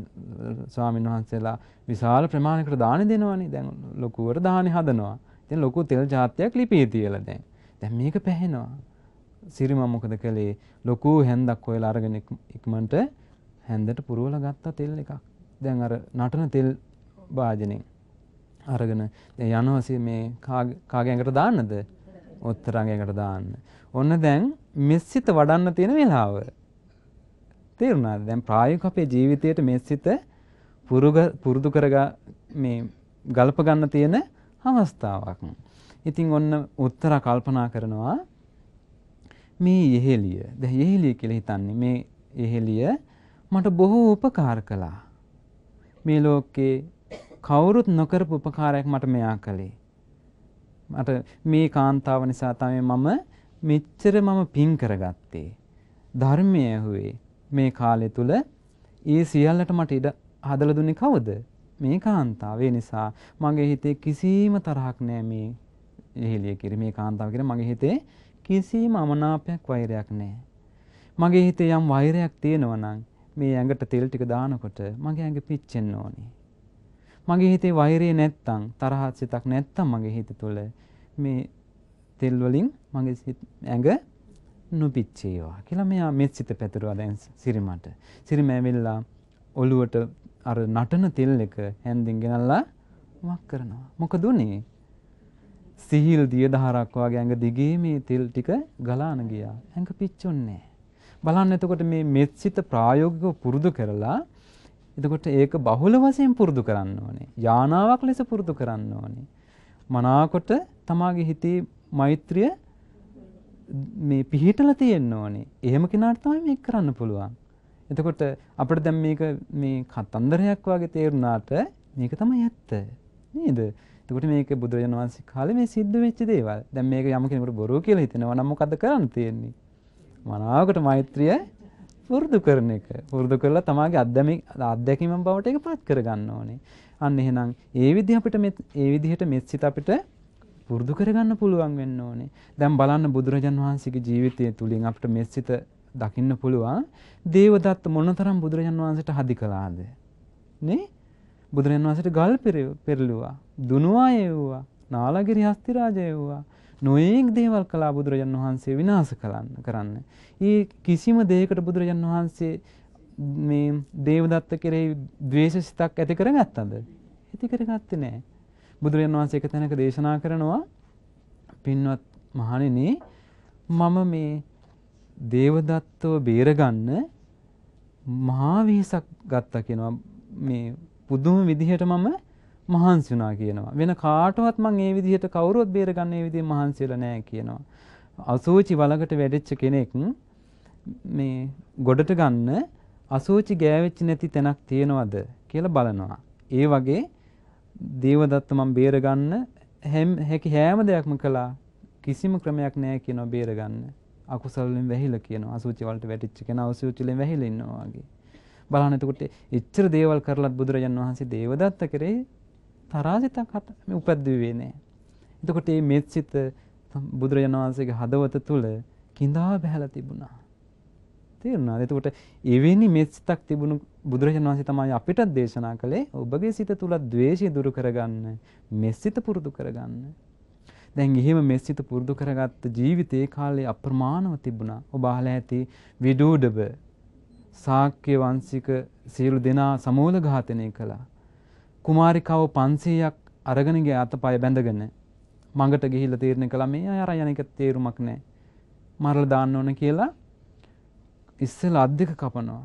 ස්වාමීන් වහන්සේලා විශාල ප්‍රමාණකට දාන දෙනවනේ දැන් ලොකුවට දාන හදනවා. ඉතින් ලොකු තෙල් ජාතියක් ලිපේ තියලා දැන්. දැන් මේක පැහැෙනවා. සිරිම මොකද කළේ? ලොකු හැන්දක් හොයලා අරගෙන ඉක්මනට හැන්දට පුරවලා ගත්ත තෙල් එකක්. දැන් අර නටන තෙල් වාදනෙන් අරගෙන දැන් යනවා මේ කාගේ ඇඟට දාන්නද? ඔත්තරංගයකට දාන්න. ඔන්න දැන් මෙස්සිත වඩන්න තියෙන වෙලාව. තේරුණාද? දැන් ප්‍රායෝගිකව අපේ ජීවිතයට මේ සිත පුරුදු කරගා මේ ගල්ප ගන්න තියෙන අවස්ථාවක්. ඉතින් ඔන්න උත්තර කල්පනා කරනවා මේ යෙහෙලිය. දැන් යෙහෙලිය කියලා හිතන්නේ මේ යෙහෙලිය මට බොහෝ උපකාර කළා. මේ ලෝකේ කවුරුත් නොකරපු උපකාරයක් මට මෙයා කළේ. මට මේ කාන්තාව නිසා තමයි මම මෙච්චර මම පින් කරගත්තේ. ධර්මය ඇහුවේ. මේ කාලය තුල ඒ සියල්ලට මට ඉඩ හදලා දුන්නේ කවුද? මේ කාන්තාව. ඒ නිසා මගේ හිතේ කිසිම තරහක් නෑ මේ එහෙලිය කිරි මේ කාන්තාව කියන මගේ හිතේ කිසිම අමනාපයක් වෛරයක් නෑ. මගේ හිතේ යම් වෛරයක් තියෙනවා නම් මේ ඇඟට තෙල් ටික දානකොට මගේ ඇඟ පිච්චෙන්න ඕනේ. මගේ හිතේ වෛරය නැත්තම් තරහත් සිතක් නැත්තම් මගේ හිත තුළ මේ තෙල් වලින් මගේ ඇඟ නුපිච්චේවා කියලා මෙයා මෙත් සිත පැතුරුවා දැන් සිරිමට. සිරිම ඇවිල්ලා ඔළුවට අර නටන තෙල් එක හැන්දින් ගෙනල්ලා වක් කරනවා. මොකද උනේ? සිහිල් දියදහරක් වගේ ඇඟ දිගේ මේ තෙල් ටික ගලාන ගියා. ඇඟ පිච්චුන්නේ බලන්න එතකොට මේ මෙත් සිත ප්‍රායෝගිකව පුරුදු කරලා එතකොට ඒක බහුල වශයෙන් පුරුදු කරන්න ඕනේ. යානාවක් ලෙස පුරුදු කරන්න ඕනේ. මනාකොට තමාගේ හිතේ මෛත්‍රිය මේ පිහිටලා තියෙන්න ඕනේ. එහෙම කෙනාට තමයි මේක කරන්න පුළුවන්. එතකොට අපිට දැන් මේක මේ කතන්දරයක් වගේ තේරුණාට මේක තමයි ඇත්ත. නේද? එතකොට මේක බුදුරජාණන් වහන්සේ කාලේ මේ සිද්ධ වෙච්ච දේවල්. දැන් මේක යම කෙනෙකුට බොරුව කියලා හිතෙනවා නම් මොකද කරන්න තියෙන්නේ? මනාවකට මෛත්‍රිය පුරුදු කරන එක. පුරුදු කරලා තමාගේ අත්දැකීම බවට ඒකපත් කරගන්න ඕනේ. අන්න එහෙනම් ඒ විදිහ අපිට මේ ඒ විදිහට මෙත් සිත අපිට පුරුදු කරගන්න පුළුවන් වෙන්න ඕනේ. දැන් බලන්න බුදුරජාන් වහන්සේගේ ජීවිතය තුලින් අපිට මෙසිත දකින්න පුළුවන්. දේවදත්ත මොනතරම් බුදුරජාන් වහන්සේට හදි කළාද? නේ? බුදුරජාන් වහන්සේට ගල් පෙරළුවා, දුනුවා එව්වා, නාලගිරි හස්තිරාජ එව්වා. නොයෙක් දේවල් කළා බුදුරජාන් වහන්සේ විනාශ කරන්න කරන්න. ඒ කිසිම දෙයකට බුදුරජාන් වහන්සේ මේ දේවදත්ත කෙරෙහි ද්වේෂ සිතක් ඇති කරගත්තද? ඇති කරගත්තේ නැහැ. බුදුරන් වහන්සේ එක තැනක දේශනා කරනවා පින්වත් මහණෙනේ මම මේ දේවදත්තව බේරගන්න මහා වෙහසක් ගත්තා කියනවා මේ පුදුම විදිහට මම මහන්සි වුණා කියනවා වෙන කාටවත් මම මේ විදිහට කවුරුවත් බේරගන්න මේ විදිහේ මහන්සි වෙලා නැහැ කියනවා අසෝචි වලකට වැඩිච්ච කෙනෙක් මේ ගොඩට ගන්න අසෝචි ගෑවෙච්ච නැති තැනක් තියනවද කියලා බලනවා ඒ වගේ දේවදත්ත මම බේරගන්න හැම හැකි හැම දෙයක්ම කළා කිසිම ක්‍රමයක් නැහැ කියනවා බේරගන්න. අකුසල වලින් වැහිලා කියනවා. අසුචි වලට වැටිච්ච කෙනා අසුචි වලින් වැහිලා ඉන්නවා වගේ. බලන්න එතකොට එච්චර දේවල් කරලත් බුදුරජාන් වහන්සේ දේවදත්ත කරේ තරාසිතක් මේ උපද්දුවේ නෑ. එතකොට මේ මෙත්සිත බුදුරජාණන් වහන්සේගේ හදවත තුළ කිඳා බහැලා තිබුණා. තේරුණාද? එතකොට එවැනි මේ සිතක් තිබුණු බුදුරජාණන් වහන්සේ තමයි අපිට දේශනා කළේ ඔබගේ සිත තුල द्वේෂය දුරු කරගන්න, මේ සිත පුරුදු කරගන්න. දැන් එහෙම මේ සිත පුරුදු කරගත්ත ජීවිතේ කාලේ අප්‍රමාණව තිබුණා. ඔබ අහලා ඇති විදූඩබ ශාක්‍ය වංශික සියලු දෙනා සමූල ඝාතනය කළා. කුමාරිකාව 500ක් අරගෙන ගිය අතපය බැඳගෙන මඟට ගිහිල්ලා තීරණය කළා මේ අය අර යන එක තේරුමක් නැහැ. මරලා දාන්න ඕන කියලා ඉස්සෙල් අත් දෙක කපනවා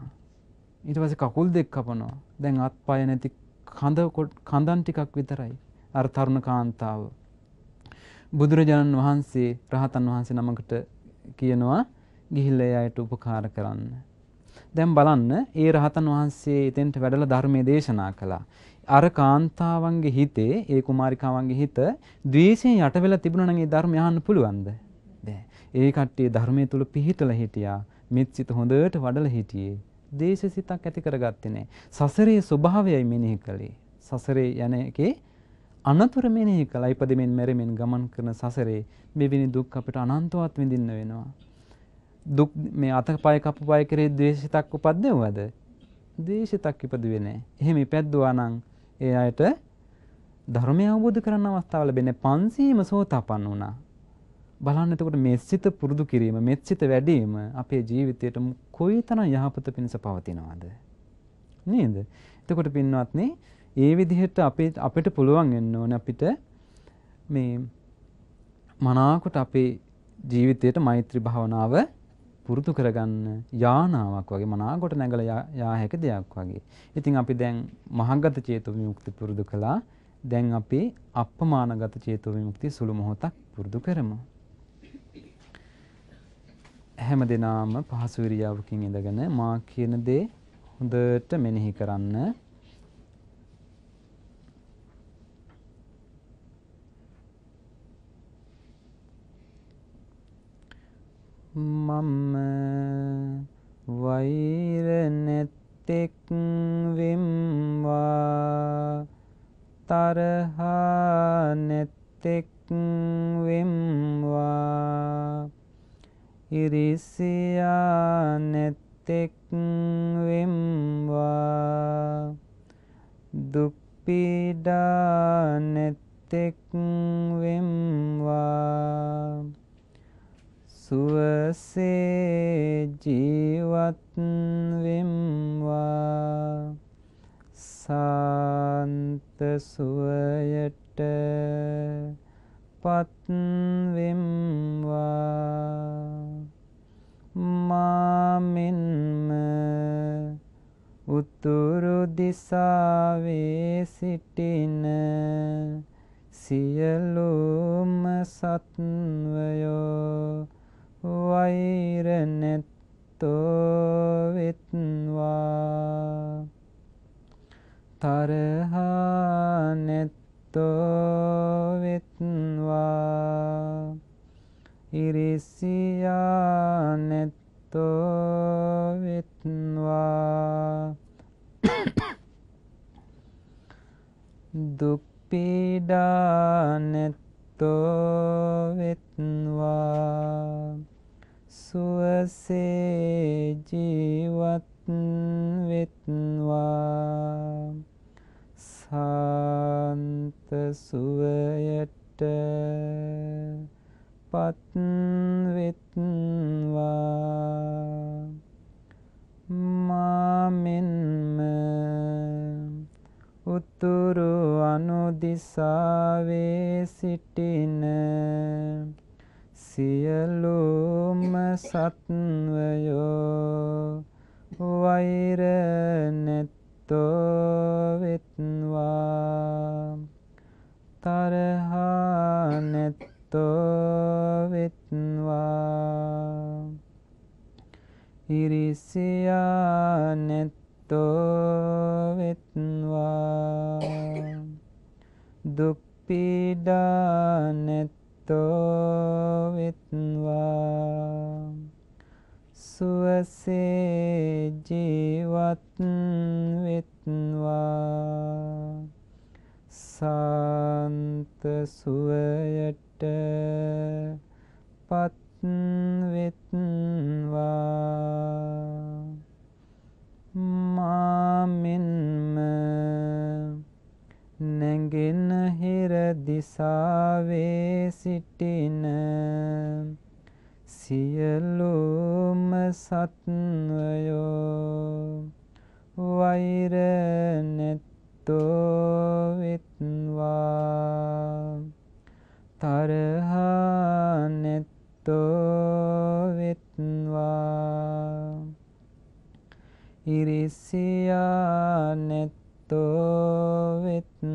ඊට පස්සේ කකුල් දෙක කපනවා දැන් අත් පය නැති කඳ කඳන් ටිකක් විතරයි අර තරුණ කාන්තාව බුදුරජාණන් වහන්සේ රහතන් වහන්සේ නමකට කියනවා ගිහිල්ල අයට උපකාර කරන්න දැන් බලන්න ඒ රහතන් වහන්සේ එතෙන්ට වැඩලා ධර්මයේ දේශනා කළා අර කාන්තාවන්ගේ හිතේ ඒ කුමාරිකාවන්ගේ හිත ද්වේෂයෙන් යට වෙලා තිබුණා නම් ඒ ධර්මය අහන්න පුළුවන්ද? බෑ. ඒ කට්ටිය ධර්මයේ තුල පිහිටලා හිටියා. මෙත් සිත හොඳට වඩලා හිටියේ. දේශ සිතක් ඇති කරගත්තේ නැහැ. සසරේ ස්වභාවයයි මෙනෙහි කළේ. සසරේ යන එකේ අනතුර මෙනෙහි කළා. ඉපදෙමින් මැරෙමින් ගමන් කරන සසරේ මෙවැනි දුක් අපිට අනන්තවත් විඳින්න වෙනවා. දුක් මේ අතපය කපපය කරේ ද්වේෂිතක් උපද්දෙවද? ද්වේෂිතක් ඉපදුවේ නැහැ. එහෙම ඉපැද්දුවා නම් ඒ අයට ධර්මය අවබෝධ කරන්න අවස්ථාව ලැබෙන්නේ පන්සීම සෝතාපන්න වුණා. බලන්න එතකොට මේ සිත පුරුදු කිරීම මේ සිත වැඩිම අපේ ජීවිතයට කොයිතරම් යහපත පිණිස පවතිනවද නේද එතකොට පින්වත්නි ඒ විදිහට අපේ අපිට පුළුවන් වෙන්න ඕනේ අපිට මේ මනාකොට අපේ ජීවිතයට මෛත්‍රී භාවනාව පුරුදු කරගන්න යානාවක් වගේ මනාකොට නැගලා යා හැකි දෙයක් වගේ. ඉතින් අපි දැන් මහගත චේතු විමුක්ති පුරුදු කළා. දැන් අපි අප්‍රමාණගත චේතු විමුක්ති සුළු මොහොතක් පුරුදු කරමු. හැම දිනාම පහසු විරියාවකින් ඉඳගෙන මා කියන දේ හොඳට මෙනෙහි කරන්න. මම වෛර නැත්තෙක් පත්වෙත්වා මාමෙන්ම උතුරු අනුදිසාවේ සිටින සියලුම සත් සුඛිතෝ වෙත්වා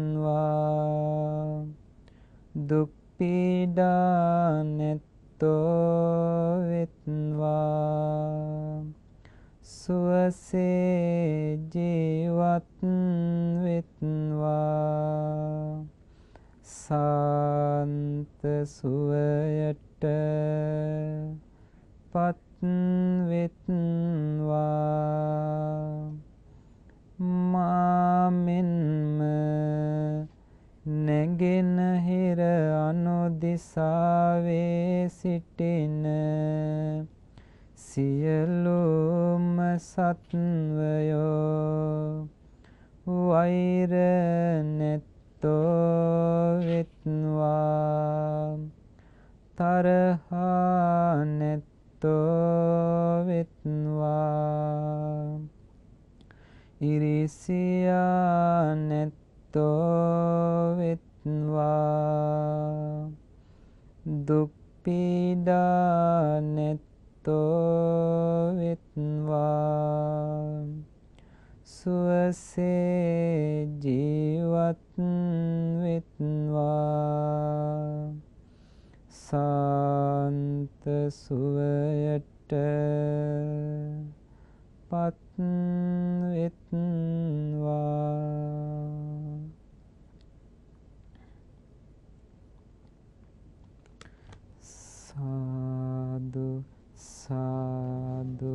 සාදු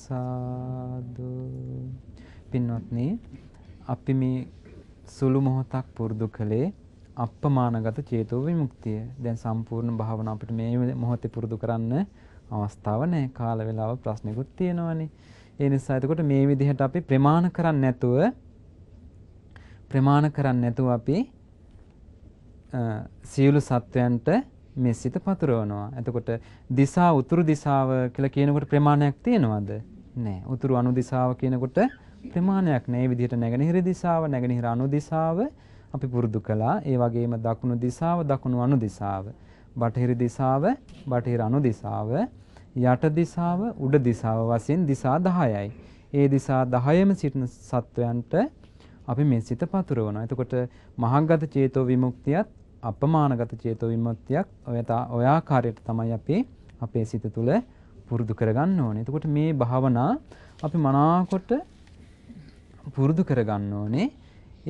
සාදු පින්වත්නි අපි මේ සුළු මොහොතක් පුරුදු කළේ අප්පමානගත චේතෝ විමුක්තිය. දැන් සම්පූර්ණ භාවනාව අපිට මේ මොහොතේ පුරුදු කරන්න අවස්ථාව නැහැ. කාල වේලාව ප්‍රශ්නිකුත් තියෙනවනේ. ඒ නිසා එතකොට මේ විදිහට අපි ප්‍රමාණ කරන්නේ නැතුව ප්‍රමාණ කරන්නේ නැතුව අපි සියලු සත්වයන්ට මේ සිත පතුරවනවා. එතකොට දිසා උතුරු දිසාව කියලා කියනකොට ප්‍රමාණයක් තියෙනවද? නෑ. උතුරු අනු දිසාව කියනකොට ප්‍රමාණයක් නෑ. මේ විදිහට නැගෙනහිර දිසාව, නැගෙනහිර අනු දිසාව අපි පුරුදු කළා. ඒ වගේම දකුණු දිසාව, දකුණු අනු දිසාව, බටහිර දිසාව, බටහිර අනු දිසාව, යට දිසාව, උඩ දිසාව වශයෙන් දිසා 10යි. ඒ දිසා 10ම සිටින සත්වයන්ට අපි මේ සිත පතුරවනවා. එතකොට මහග්ගත චේතෝ විමුක්තියත් අපමානගත චේතෝ විමුක්තියක් ඔයතා ඔයාකාරයට තමයි අපි අපේ සිත තුළ පුරුදු කරගන්න ඕනේ. එතකොට මේ භාවනා අපි මනාකොට පුරුදු කරගන්න ඕනේ.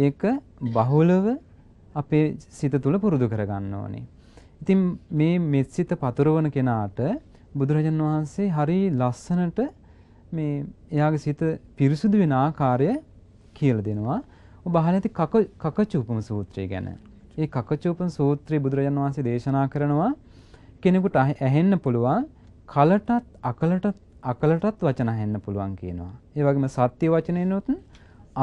ඒක බහුලව අපේ සිත තුළ පුරුදු කරගන්න ඕනේ. ඉතින් මේ මෙත් සිත පතුරවන කෙනාට බුදුරජාන් වහන්සේ හරි ලස්සනට මේ එයාගේ සිත පිරිසුදු වෙන ආකාරය කියලා දෙනවා. ඔබ අහලා ඇති කක කකචූපම සූත්‍රය ගැන. ඒ කකචූපන් සූත්‍රය බුදුරජාන් වහන්සේ දේශනා කරනවා කෙනෙකුට ඇහෙන්න පුළුවන් කලටත් අකලටත් අකලටත් වචන ඇහෙන්න පුළුවන් කියනවා. ඒ වගේම සත්‍ය වචනයනොත්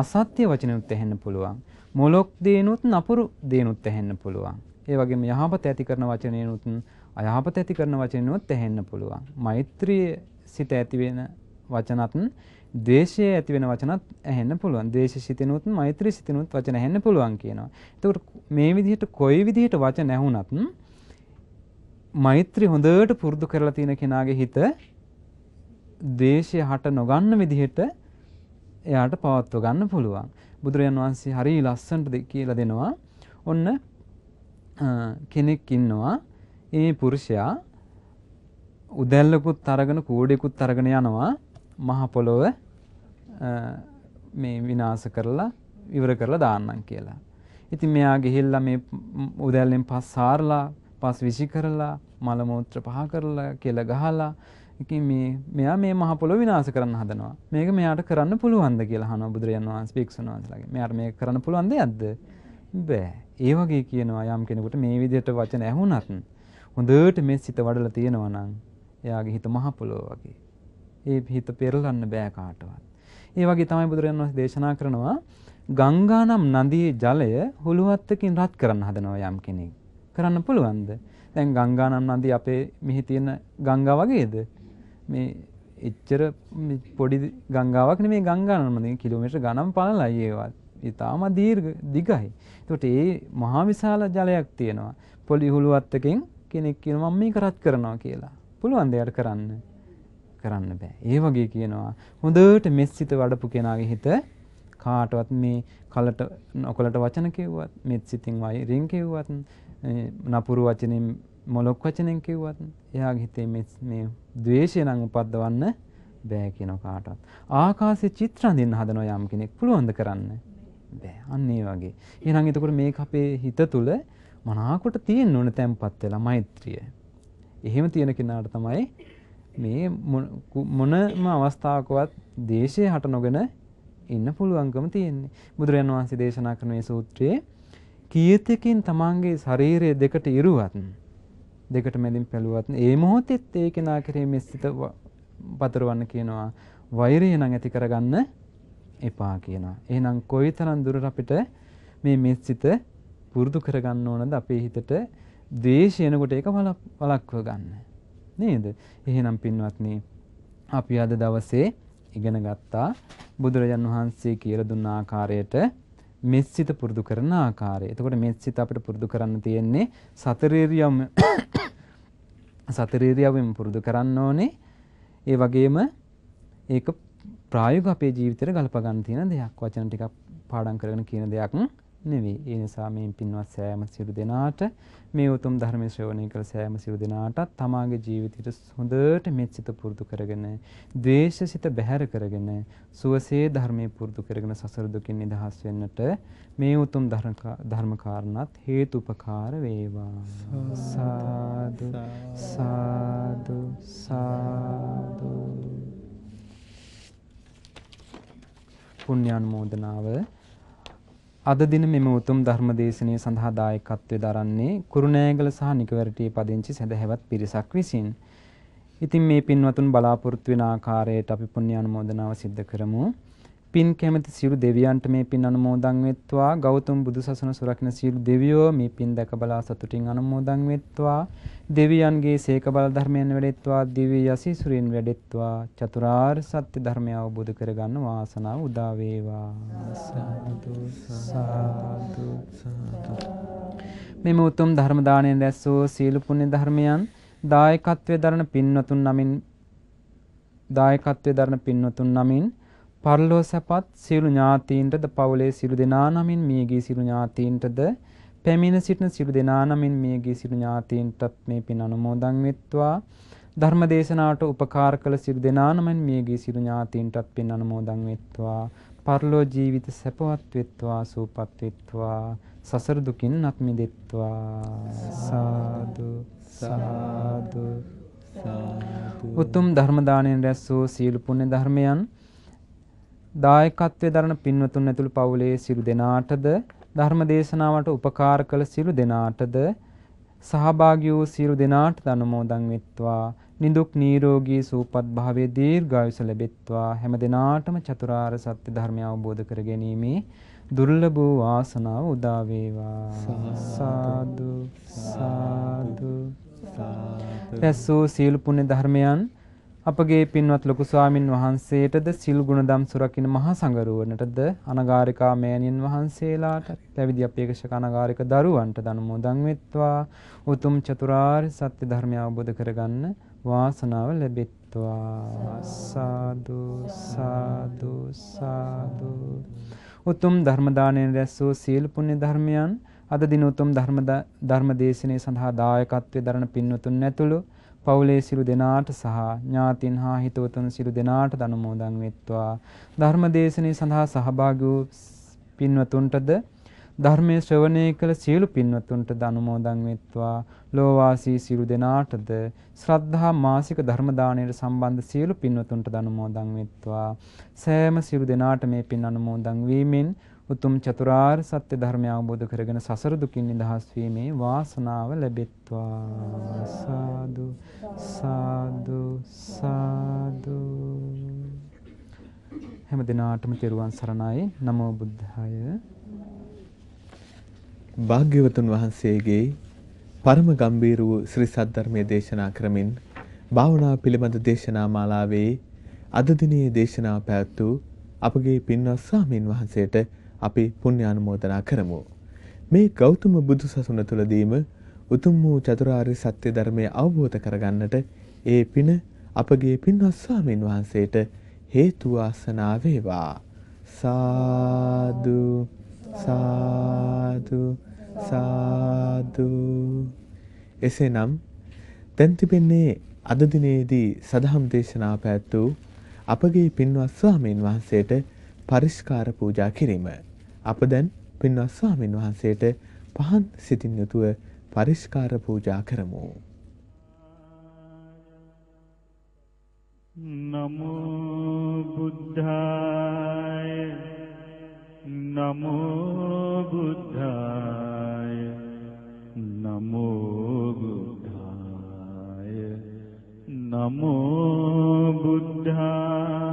අසත්‍ය වචනයත් ඇහෙන්න පුළුවන්. මොලොක් දේනුත් නපුරු දේනුත් ඇහෙන්න පුළුවන්. ඒ වගේම යහපත ඇති කරන වචනයනුත් අයහපත ඇති කරන වචනයනුත් ඇහෙන්න පුළුවන්. මෛත්‍රිය සිත ඇති වෙන වචනත් ද්වේෂය ඇති වෙන වචනත් ඇහෙන්න පුළුවන්. ද්වේෂ සිතිනුත් මෛත්‍රී සිතිනුත් වචන ඇහෙන්න පුළුවන් කියනවා. එතකොට මේ විදිහට කොයි විදිහට වචන ඇහුණත් මෛත්‍රී හොඳට පුරුදු කරලා තියෙන කෙනාගේ හිත ද්වේෂය හට නොගන්න විදිහට එයාට පවත්ව ගන්න පුළුවන්. බුදුරජාන් වහන්සේ හරි ලස්සනට කියලා දෙනවා. ඔන්න කෙනෙක් ඉන්නවා. ඒ පුරුෂයා උදැල්ලකුත් අරගෙන කූඩෙකුත් අරගෙන යනවා. මහ පොළොව මේ විනාස කරලා ඉවර කරලා දාන්නම් කියලා. ඉතින් මෙයා ගිහිල්ලා මේ උදැල්ලෙන් පස් සාරලා පස් විසි කරලා මල මෝත්‍ර පහ කරලා කියලා ගහලා ඉතින් මේ මෙයා මේ මහ පොළොව විනාශ කරන්න හදනවා. මේක මෙයාට කරන්න පුළුවන්ද කියලා අහනවා බුදුරජාණන් වහන්සේ භික්ෂුන් වහන්සේලාගෙන්. මෙයාට මේක කරන්න පුළුවන් දෙයක්ද? බෑ. ඒ වගේ කියනවා යම් කෙනෙකුට මේ විදිහට වචන ඇහුණත් හොඳට මේ සිත වඩලා තියෙනවා නම් එයාගේ හිත මහ පොළොව වගේ. ඒ හිත පෙරලන්න බෑ කාටවත්. ඒ වගේ තමයි බුදුරජාණන් වහන්සේ දේශනා කරනවා ගංගා නම් නදියේ ජලය හුලුවත්තකින් රත් කරන්න හදනවා යම් කෙනෙක්. කරන්න පුළුවන්ද? දැන් ගංගා නම් නදී අපේ මෙහි තියෙන ගංගා වගේද? මේ එච්චර පොඩි ගංගාවක් නෙමේ ගංගා නම් නදී කිලෝමීටර් ගණන් පළලයි ඒවත්. ඊටාම දීර්ඝ දිගයි. ඒකට ඒ මහා විශාල ජලයක් තියෙනවා. පොඩි හුලුවත්තකින් කෙනෙක් කියනවා මම මේක රත් කරනවා කියලා. පුළුවන් දෙයක් කරන්න. කරන්න බෑ. ඒ වගේ කියනවා හොඳට මෙස්සිත වඩපු කෙනාගේ හිත කාටවත් මේ කලට නොකලට වචන කිව්වත් මෙත්සිතින් වෛරෙන් කිව්වත් නපුරු වචනෙන් මොලොක් වචනෙන් කිව්වත් එයාගේ හිතේ මේ ද්වේෂය නම් උපද්දවන්න බෑ කියන කාටවත්. ආකාශයේ චිත්‍ර අඳින්න හදන යම් කෙනෙක් පුළුවන්ද කරන්න? බෑ. අන්න ඒ වගේ. එහෙනම් එතකොට මේක අපේ හිත තුල මනාකොට තියෙන්න ඕන තැම්පත් වෙලා මෛත්‍රිය. එහෙම තියෙන කෙනාට තමයි මේ මොනම අවස්ථාවකවත් දේශය හට නොගෙන ඉන්න පුළුවන්කම තියෙන්නේ බුදුරජාන් වහන්සේ දේශනා කරන මේ සූත්‍රයේ කීයතකින් තමන්ගේ ශරීරය දෙකට ඉරුවත් දෙකට මැදින් පැලුවත් ඒ මොහොතෙත් ඒ කෙනා කෙරේ මේ සිත පතරවන්න කියනවා වෛරය නම් ඇති කරගන්න එපා කියනවා. එහෙනම් කොයිතරම් දුරට අපිට මේ මෙත් සිත පුරුදු කරගන්න ඕනද අපේ හිතට ද්වේෂය එනකොට ඒක වළක්ව ගන්න. නේද එහෙනම් පින්වත්නි අපි අද දවසේ ඉගෙන ගත්තා බුදුරජාන් වහන්සේ කියලා දුන්න ආකාරයට මෙස්සිත පුරුදු කරන ආකාරය. එතකොට මෙස්සිත අපිට පුරුදු කරන්න තියෙන්නේ සතරේරියම් සතරේරියවෙන් පුරුදු කරන්න ඕනේ. ඒ වගේම ඒක ප්‍රායෝගික අපේ ජීවිතේට ගලප ගන්න තියෙන දෙයක්. වචන ටිකක් පාඩම් කරගෙන කියන දෙයක්. නෙවෙයි. ඒ නිසා මේ පින්වත් සෑම සිරු දෙනාට මේ උතුම් ධර්ම ශ්‍රවණය කළ සෑම සිරු දෙනාටත් තමාගේ ජීවිතයට හොඳට මෙත් සිත පුරුදු කරගෙන, ද්වේෂ සිත බැහැර කරගෙන, සුවසේ ධර්මයේ පුරුදු කරගෙන සසර දුකින් නිදහස් වෙන්නට මේ උතුම් ධර්ම කාරණාත් හේතුපකාර වේවා. සාදු සාදු සාදු පුණ්‍යානුමෝදනාව අද දින මෙම උතුම් ධර්ම දේශනය සඳහා දායකත්වය දරන්නේ කුරුණෑගල සහ නිකවරටේ පදිංචි සැදැහැවත් පිරිසක් විසින්. ඉතින් මේ පින්වතුන් බලාපොරොත්තු වෙන ආකාරයට අපි පුණ්‍ය අනුමෝදනාව සිද්ධ කරමු. පින් කැමති සියලු දෙවියන්ට මේ පින් අනුමෝදන් වෙත්වා. ගෞතම බුදු සසුන සුරකින්න සියලු දෙවියෝ මේ පින් දැක බලා සතුටින් අනුමෝදන් වෙත්වා. දෙවියන්ගේ සේක බල ධර්මයෙන් වැඩෙත්වා. දිව්‍ය යසිසුරින් වැඩෙත්වා. චතුරාර්ය සත්‍ය ධර්මය අවබෝධ කරගන්න වාසනාව උදා වේවා. සාදු සාදු සාදු මෙම උතුම් ධර්ම දාණයෙන් රැස් වූ සීල පුණ්‍ය ධර්මයන් දායකත්වයේ දරන පින්වතුන් නමින් දායකත්වයේ දරන පින්වතුන් නමින් පරලෝ සැපත් සියලු ඥාතීන්ටද පවුලේ සියලු දෙනා නමින් මියගිය සියලු ඥාතීන්ටද පැමිණ සිටින සියලු දෙනා නමින් මියගිය සියලු ඥාතීන්ටත් මේ පින් අනුමෝදන් වෙත්වා ධර්ම දේශනාවට උපකාර කළ සියලු දෙනා නමින් මියගිය සියලු ඥාතීන්ටත් පින් අනුමෝදන් වෙත්වා පරලෝ ජීවිත සැපවත් වෙත්වා සූපත් වෙත්වා සසර දුකින් නත් මිදෙත්වා සාදු සාදු උතුම් ධර්ම දාණයෙන් රැස් වූ සීල පුණ්‍ය ධර්මයන් දායකත්වයේ දරන පින්වතුන් ඇතුළු පවුලේ සිළු දෙනාටද ධර්ම දේශනාවට උපකාර කළ සිළු දෙනාටද සහභාගී වූ සිළු දෙනාට දනමෝදන් වෙත්වා නිදුක් නිරෝගී සුවපත් භාවයේ දීර්ඝායුෂ ලැබෙත්වා හැම දිනාටම චතුරාර්ය සත්‍ය ධර්මය අවබෝධ කර ගැනීමේ දුර්ලභ වූ වාසනාව උදා වේවා සාදු සාදු සාදු රැස්සෝ සීල පුණ්‍ය ධර්මයන් අපගේ පින්වත් ලොකු ස්වාමින් වහන්සේටද සිල් ගුණදම් සුරකින්න මහා සංගරුවනටද අනගාരികා මෑණියන් වහන්සේලාට පැවිදි අපේක්ෂක අනගාരിക දරුවන්ට දනුමෝදන් වෙත්වා උතුම් චතුරාර්ය සත්‍ය ධර්මය අවබෝධ කරගන්න වාසනාව ලැබෙත්වා සාදු සාදු සාදු උතුම් ධර්ම දාණයෙන් රැස් වූ සීල පුණ්‍ය ධර්මයන් අද දින උතුම් ධර්ම ධර්ම දේශනාව සඳහා දායකත්වයේ දරන පින්වතුන් ඇතුළු පවුලේ සිළු දෙනාට සහ ඥාතින් හා හිතවතුන් සිළු දෙනාට දනුමෝදන් වෙත්වා. ධර්මදේශනය සඳහා සහභාගී වූ පින්වතුන්ටද ධර්මයේ ශ්‍රවණය කළ සියලු පින්වතුන්ට දනුමෝදන් වෙත්වා. ලෝවාසී සිළු දෙනාටද ශ්‍රද්ධා මාසික ධර්ම දාණයට සම්බන්ධ සියලු පින්වතුන්ට දනුමෝදන් වෙත්වා. සෑම සිළු දෙනාට මේ පින් අනුමෝදන් වීමෙන් උතුම් චතුරාර්ය සත්‍ය ධර්මය අවබෝධ කරගෙන සසර දුකින් නිදහස් වීමේ වාසනාව ලැබෙත්වා සාදු සාදු සාදු හැම දිනාටම තෙරුවන් සරණයි නමෝ බුද්ධාය භාග්‍යවතුන් වහන්සේගේ පරම ගම්බීර වූ ශ්‍රී සද්ධර්මයේ දේශනා කරමින් භාවනා පිළිබඳ දේශනා මාලාවේ අද දිනේ දේශනාව පැවැත් වූ අපගේ පින්වත් ස්වාමින් වහන්සේට අපි පුණ්‍යානුමෝදනා කරමු. මේ ගෞතම බුදු සසුන තුළදීම උතුම් වූ චතුරාර්ය සත්‍ය ධර්මය අවබෝධ කරගන්නට ඒ පින අපගේ පින්වත් ස්වාමීන් වහන්සේට හේතු වාසනා වේවා. සාදු සාදු සාදු එසේනම් දැන් තිබෙන්නේ අද දිනේදී සදහම් දේශනා පැවැත් වූ අපගේ පින්වත් ස්වාමීන් වහන්සේට පරිස්කාර පූජා කිරීම අප දැන් පින්වස්සාමන් වහන්සේට පහන් සිතින් යුතුව පරිස්කාර පූජා කරමු. නමෝ බුද්ධාය නමෝ බුද්ධාය නමෝ බුද්ධාය නමෝ බුද්ධාය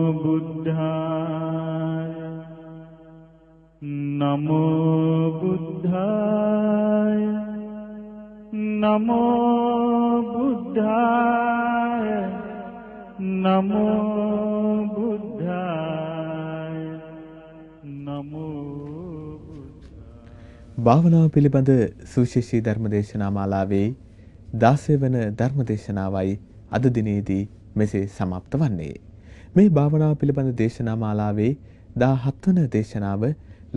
භාවනාව පිළිබඳ සුවිශේෂී ධර්මදේශනා මාලාවේ 16 වන ධර්මදේශනාවයි අද දිනේදී මෙසේ સમાપ્ત වන්නේ. මේ භාවනාව පිළිබඳ දේශනා මාලාවේ 17 වන දේශනාව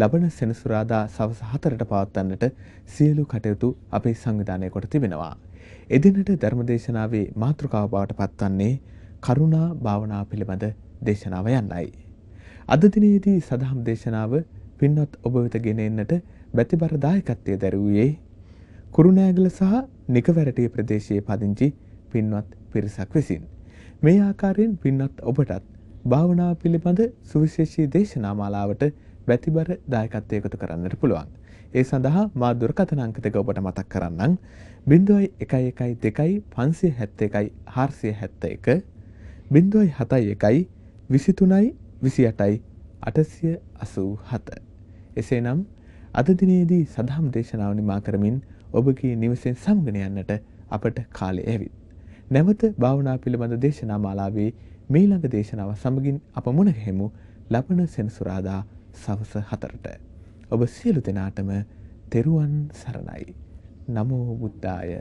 ලබන සෙනසුරාදා සවස් 4ට පවත්වන්නට සියලු කටයුතු අපේ සංවිධානය කොට තිබෙනවා. එදිනට ධර්මදේශනාවේ මාතෘකාව බවට පත්වන්නේ කරුණා භාවනාව පිළිබඳ දේශනාව යන්නයි. අද දිනේදී සදහම් දේශනාව පින්වත් ඔබ වෙත ගෙන එන්නට බැතිබර දායකත්වය දැරුවේ කුරුණෑගල සහ නිකවැරටිය ප්‍රදේශයේ පදිංචි පින්වත් පිරිසක් විසින්. මේ ආකාරයෙන් පින්වත් ඔබටත් භාවනාව පිළිබඳ සුවිශේෂී දේශනා මාලාවට බැතිබර දායකත්වය එකතු කරන්නට පුළුවන්. ඒ සඳහා මා දුරකථන අංක දෙක ඔබට මතක් කරන්නම්. 0112571471 071 23 28 887. එසේනම් 0112 අද දිනේදී සදහම් දේශනාව නිමා කරමින් ඔබගේ නිවසෙන් සමගෙන යන්නට අපට කාලය ඇවිත්. නැවත භාවනා පිළිබඳ දේශනා මාලාවේ මීළඟ දේශනාව සමගින් අප මුණගැහෙමු ලබන සෙනසුරාදා සවස හතරට. ඔබ සියලු දෙනාටම තෙරුවන් සරණයි. නමෝ බුද්ධාය